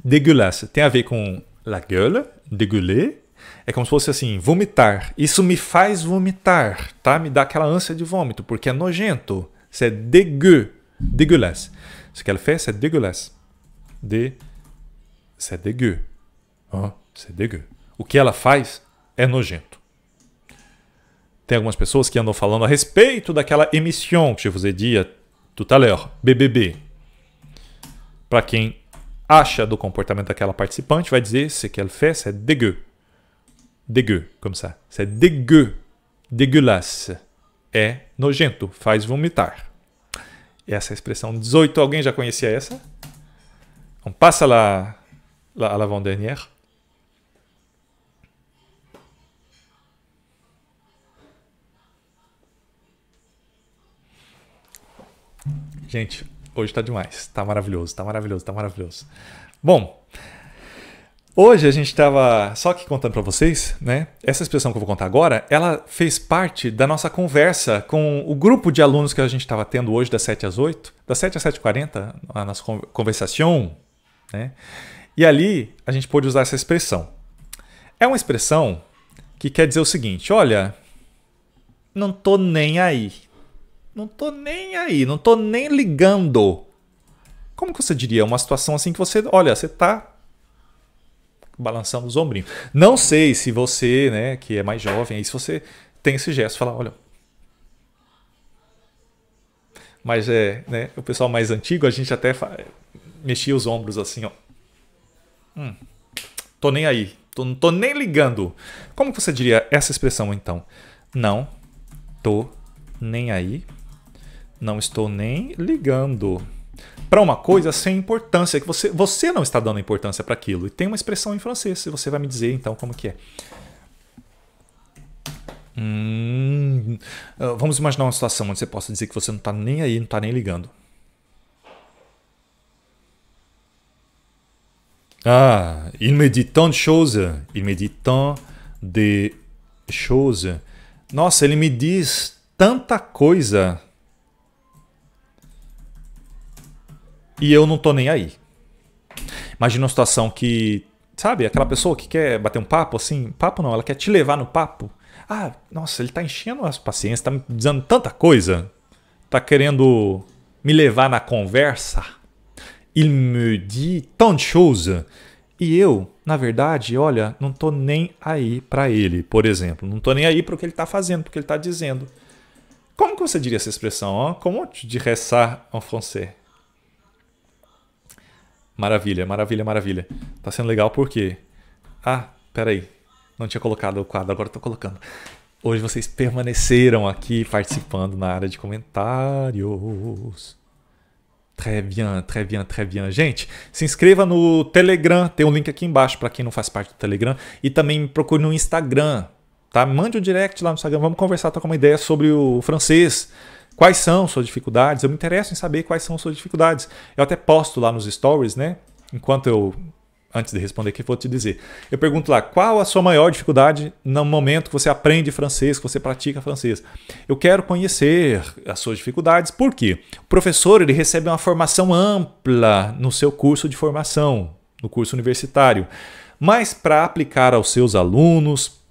Dégueulasse tem a ver com la gueule, dégueuler, é como se fosse assim, vomitar. Isso me faz vomitar, tá? Me dá aquela ânsia de vômito, porque é nojento. Isso é dégueu, dégueulasse. que ela fez c'est é dégueulasse. De... C'est é dégueu. Oh, c'est é dégueu. O que ela faz é nojento. Tem algumas pessoas que andam falando a respeito daquela emissão que eu vous ai dit tout à l'heure, BBB. Para quem acha do comportamento daquela participante, vai dizer se que ela fez é dégueu dégueu, comme ça. C'est dégueu, dégueulasse. É nojento, faz vomitar. É essa é expressão 18, alguém já conhecia essa? Então, passa lá, lá, à l'avant-dernière. Gente, hoje tá demais. Tá maravilhoso, tá maravilhoso, tá maravilhoso. Bom, Hoje a gente estava só que contando para vocês, né? Essa expressão que eu vou contar agora, ela fez parte da nossa conversa com o grupo de alunos que a gente estava tendo hoje das 7 às 8, das 7 às 7h40, a nossa conversação, né? E ali a gente pôde usar essa expressão. É uma expressão que quer dizer o seguinte: olha, não tô nem aí. Não tô nem aí, não tô nem ligando. Como que você diria uma situação assim que você, olha, você tá balançando os ombrinhos. Não sei se você, né, que é mais jovem, aí se você tem esse gesto, falar, olha. Mas é, né, o pessoal mais antigo, a gente até mexia os ombros assim, ó. Hum, tô nem aí, tô, não tô nem ligando. Como você diria essa expressão então? Não tô nem aí, não estou nem ligando para uma coisa sem importância, que você, você não está dando importância para aquilo. E tem uma expressão em francês, se você vai me dizer então como que é. Hum, ah, vamos imaginar uma situação onde você possa dizer que você não está nem aí, não está nem ligando. Ah, il me dit tant de choses, il me dit tant de choses. Nossa, ele me diz tanta coisa. E eu não tô nem aí. Imagina uma situação que, sabe, aquela pessoa que quer bater um papo assim, papo não, ela quer te levar no papo. Ah, nossa, ele tá enchendo as paciências, tá me dizendo tanta coisa, tá querendo me levar na conversa. Il me dit tant de choses. E eu, na verdade, olha, não tô nem aí para ele, por exemplo. Não tô nem aí para o que ele tá fazendo, pro que ele tá dizendo. Como que você diria essa expressão? Como te dirais ça en français? Maravilha, maravilha, maravilha. Tá sendo legal porque. Ah, peraí. Não tinha colocado o quadro, agora tô colocando. Hoje vocês permaneceram aqui participando na área de comentários. Très bien, très bien, très bien. Gente, se inscreva no Telegram, tem um link aqui embaixo para quem não faz parte do Telegram. E também me procure no Instagram, tá? Mande um direct lá no Instagram, vamos conversar, trocar uma ideia sobre o francês Quais são suas dificuldades? Eu me interesso em saber quais são suas dificuldades. Eu até posto lá nos stories, né? Enquanto eu antes de responder que vou te dizer. Eu pergunto lá, qual a sua maior dificuldade no momento que você aprende francês, que você pratica francês? Eu quero conhecer as suas dificuldades, por quê? o professor ele recebe uma formação ampla no seu curso de formação, no curso universitário. Mas para aplicar aos seus alunos,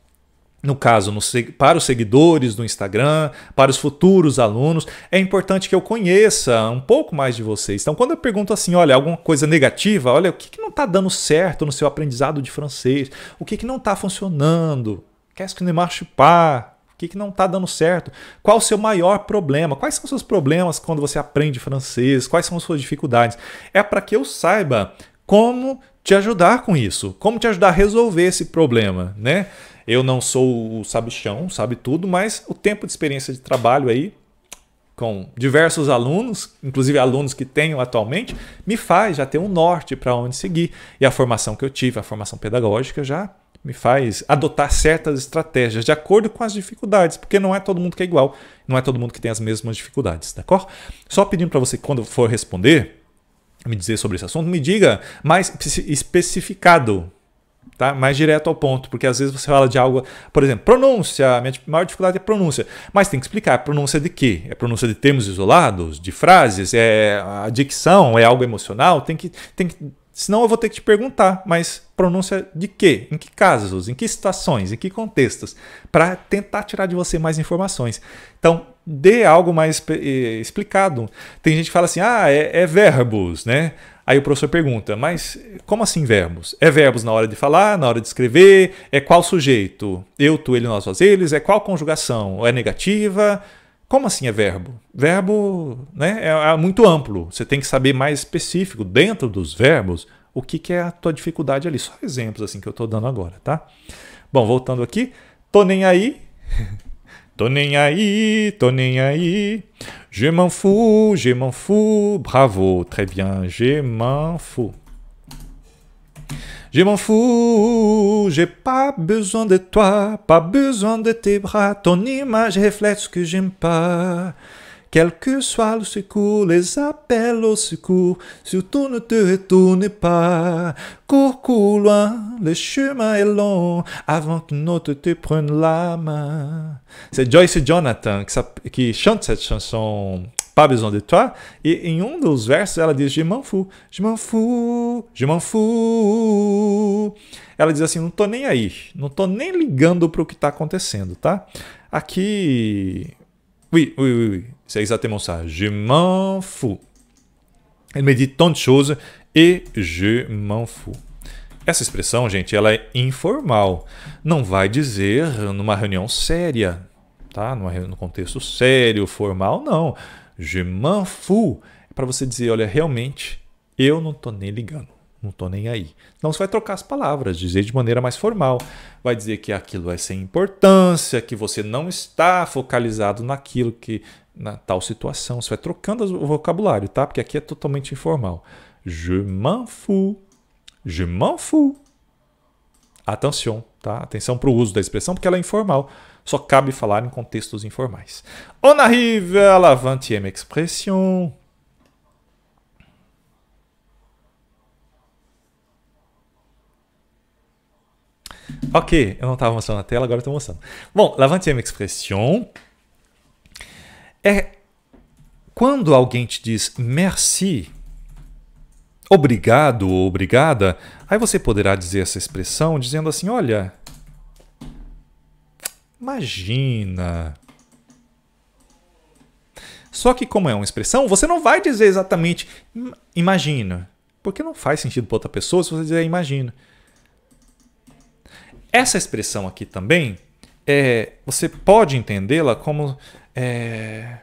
no caso, no, para os seguidores do Instagram, para os futuros alunos, é importante que eu conheça um pouco mais de vocês. Então, quando eu pergunto assim, olha, alguma coisa negativa, olha, o que, que não está dando certo no seu aprendizado de francês? O que, que não está funcionando? quer ce que ne marche pas? O que, que não está dando certo? Qual o seu maior problema? Quais são os seus problemas quando você aprende francês? Quais são as suas dificuldades? É para que eu saiba como te ajudar com isso, como te ajudar a resolver esse problema, né? Eu não sou o sabichão, sabe tudo, mas o tempo de experiência de trabalho aí com diversos alunos, inclusive alunos que tenho atualmente, me faz já ter um norte para onde seguir. E a formação que eu tive, a formação pedagógica, já me faz adotar certas estratégias de acordo com as dificuldades, porque não é todo mundo que é igual, não é todo mundo que tem as mesmas dificuldades, tá cor? Só pedindo para você, quando for responder, me dizer sobre esse assunto, me diga mais especificado tá? Mais direto ao ponto, porque às vezes você fala de algo, por exemplo, pronúncia, a minha maior dificuldade é pronúncia, mas tem que explicar, pronúncia de quê? É pronúncia de termos isolados, de frases, é a dicção, é algo emocional, tem que, tem que Senão eu vou ter que te perguntar, mas pronúncia de quê? Em que casos? Em que situações? Em que contextos? Para tentar tirar de você mais informações. Então, dê algo mais eh, explicado. Tem gente que fala assim: ah, é, é verbos, né? Aí o professor pergunta, mas como assim verbos? É verbos na hora de falar, na hora de escrever? É qual sujeito? Eu, tu, ele, nós, vós, eles? É qual conjugação? É negativa? Como assim é verbo? Verbo né, é, é muito amplo. Você tem que saber mais específico dentro dos verbos o que, que é a tua dificuldade ali. Só exemplos assim que eu estou dando agora, tá? Bom, voltando aqui. Tô nem aí. Tô nem aí, tô nem aí. Je m'en fous, je m'en fous. Bravo, très bien, je m'en fous. Je m'en fous, j'ai pas besoin de toi, pas besoin de tes bras, ton image reflète ce que j'aime pas. Quel que soit le secours, les appels au secours, surtout ne te retourne pas. Cours, cours loin, le chemin est long, avant que autre te prenne la main. C'est Joyce Jonathan qui chante cette chanson pas besoin de toi. E em um dos versos ela diz Je m'en fous, je m'en fous, je m'en fous. Ela diz assim: Não tô nem aí, não tô nem ligando para o que está acontecendo, tá? Aqui. Oui, oui, oui, oui. c'est é exatamente ça. Je m'en fous. Ele me dit tant de choses et je m'en fous. Essa expressão, gente, ela é informal. Não vai dizer numa reunião séria, tá? No num contexto sério, formal, não. Je m'en fous. É para você dizer, olha, realmente eu não tô nem ligando, não tô nem aí. Não, você vai trocar as palavras, dizer de maneira mais formal. Vai dizer que aquilo é sem importância, que você não está focalizado naquilo que na tal situação. Você vai trocando o vocabulário, tá? Porque aqui é totalmente informal. Je m'en fous. Je m'en fous. Atenção, tá? Atenção para o uso da expressão, porque ela é informal só cabe falar em contextos informais. On arrive à la 20 expression. Ok, eu não estava mostrando a tela, agora estou mostrando. Bom, la 20 expression é quando alguém te diz merci, obrigado ou obrigada, aí você poderá dizer essa expressão dizendo assim: olha, Imagina. Só que, como é uma expressão, você não vai dizer exatamente imagina. Porque não faz sentido para outra pessoa se você dizer imagina. Essa expressão aqui também, é, você pode entendê-la como é,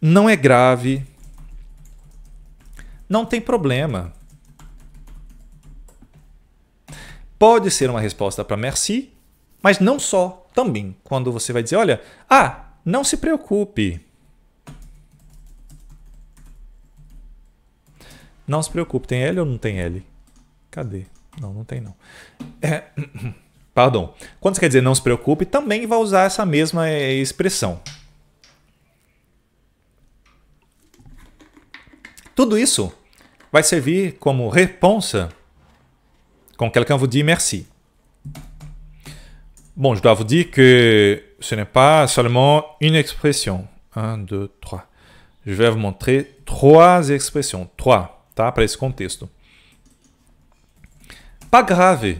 não é grave, não tem problema. Pode ser uma resposta para merci, mas não só, também, quando você vai dizer, olha, ah, não se preocupe. Não se preocupe, tem L ou não tem L? Cadê? Não, não tem não. É... Pardon. Quando você quer dizer não se preocupe, também vai usar essa mesma eh, expressão. Tudo isso vai servir como responsa com aquele campo de merci. Bon, je dois vous dire que ce n'est pas seulement une expression. 1, 2, 3. Je vais vous montrer trois expressões. Trois, tá? Para esse contexto. Pas grave.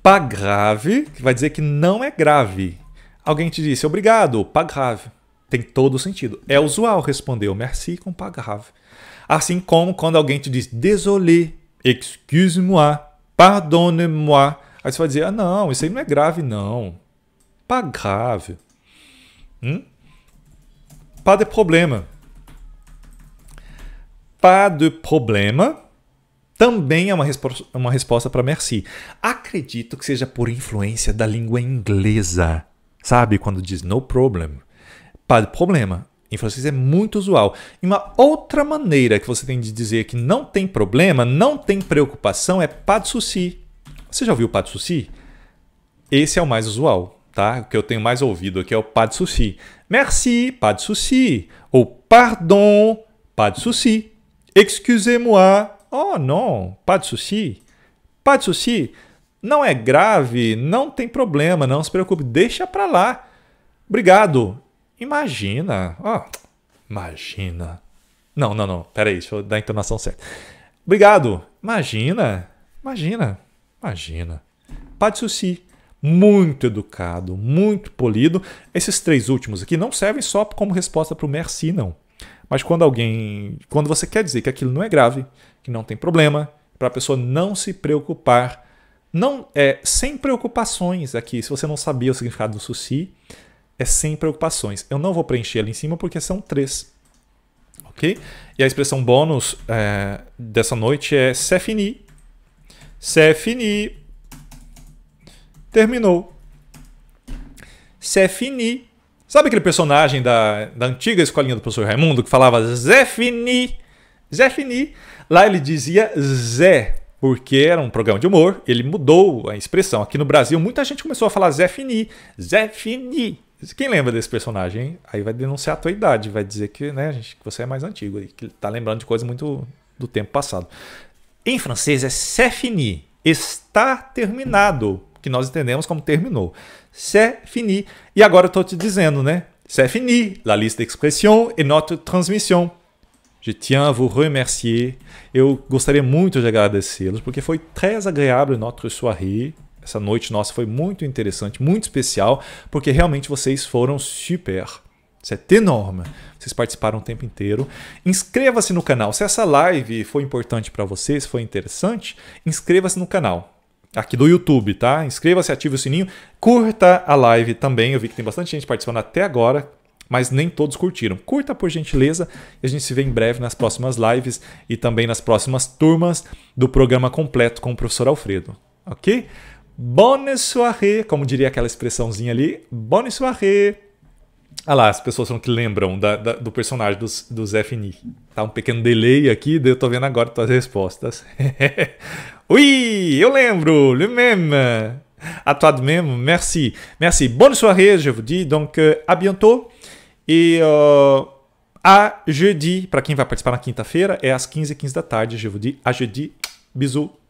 Pas grave, que vai dizer que não é grave. Alguém te disse obrigado, pas grave. Tem todo sentido. É usual responder merci com pas grave. Assim como quando alguém te diz désolé, excuse-moi, pardonne-moi, Aí você vai dizer: ah, não, isso aí não é grave, não. Hum? Pá grave. Hum? Pas de problema. Pas de problema também é uma, respo uma resposta para merci. Acredito que seja por influência da língua inglesa. Sabe quando diz no problem? Pas de problema. Em francês é muito usual. E uma outra maneira que você tem de dizer que não tem problema, não tem preocupação, é pas de souci. Você já ouviu o Pad Sushi? Esse é o mais usual, tá? O que eu tenho mais ouvido aqui é o Pad Sushi. Merci, Pad Sushi. Ou pardon, Pad Sushi. Excusez-moi. Oh, não, Pad Sushi. Pad Sushi não é grave, não tem problema, não se preocupe, deixa pra lá. Obrigado. Imagina. Oh, imagina. Não, não, não. Pera aí, deixa eu dar a entonação certa. Obrigado. Imagina. Imagina. Imagina. pode Sushi, muito educado, muito polido. Esses três últimos aqui não servem só como resposta para o merci, não. Mas quando alguém. Quando você quer dizer que aquilo não é grave, que não tem problema, para a pessoa não se preocupar. Não é sem preocupações aqui. Se você não sabia o significado do sushi, é sem preocupações. Eu não vou preencher ali em cima porque são três. Ok? E a expressão bônus é, dessa noite é se C'est Terminou. C'est Sabe aquele personagem da, da antiga escolinha do professor Raimundo que falava Zé Fini? Zé Fini. Lá ele dizia Zé, porque era um programa de humor, ele mudou a expressão. Aqui no Brasil, muita gente começou a falar Zé Fini, Zé Fini. Quem lembra desse personagem? Hein? Aí vai denunciar a tua idade, vai dizer que, né, gente, que você é mais antigo, e que tá lembrando de coisa muito do tempo passado. Em francês é c'est fini, está terminado, que nós entendemos como terminou. C'est fini. E agora eu estou te dizendo, né? C'est fini, la liste d'expression et notre transmission. Je tiens à vous remercier. Eu gostaria muito de agradecê-los, porque foi très agréable notre soirée. Essa noite nossa foi muito interessante, muito especial, porque realmente vocês foram super. Isso é enorme. Vocês participaram o tempo inteiro. Inscreva-se no canal. Se essa live foi importante para vocês, foi interessante, inscreva-se no canal. Aqui do YouTube, tá? Inscreva-se, ative o sininho. Curta a live também. Eu vi que tem bastante gente participando até agora, mas nem todos curtiram. Curta por gentileza. E a gente se vê em breve nas próximas lives e também nas próximas turmas do programa completo com o professor Alfredo. Ok? Bonne soirée, como diria aquela expressãozinha ali. Bonne soirée! Ah lá, as pessoas não que lembram da, da, do personagem do Zé Fini. Tá um pequeno delay aqui, eu tô vendo agora tuas respostas. Ui, eu lembro, le même. A toi de même, merci. Merci. Bonne soirée, je vous dis. Donc, euh, à bientôt. E uh, a jeudi, para quem vai participar na quinta-feira, é às 15h15 15 da tarde, je vous dis. À jeudi, bisous.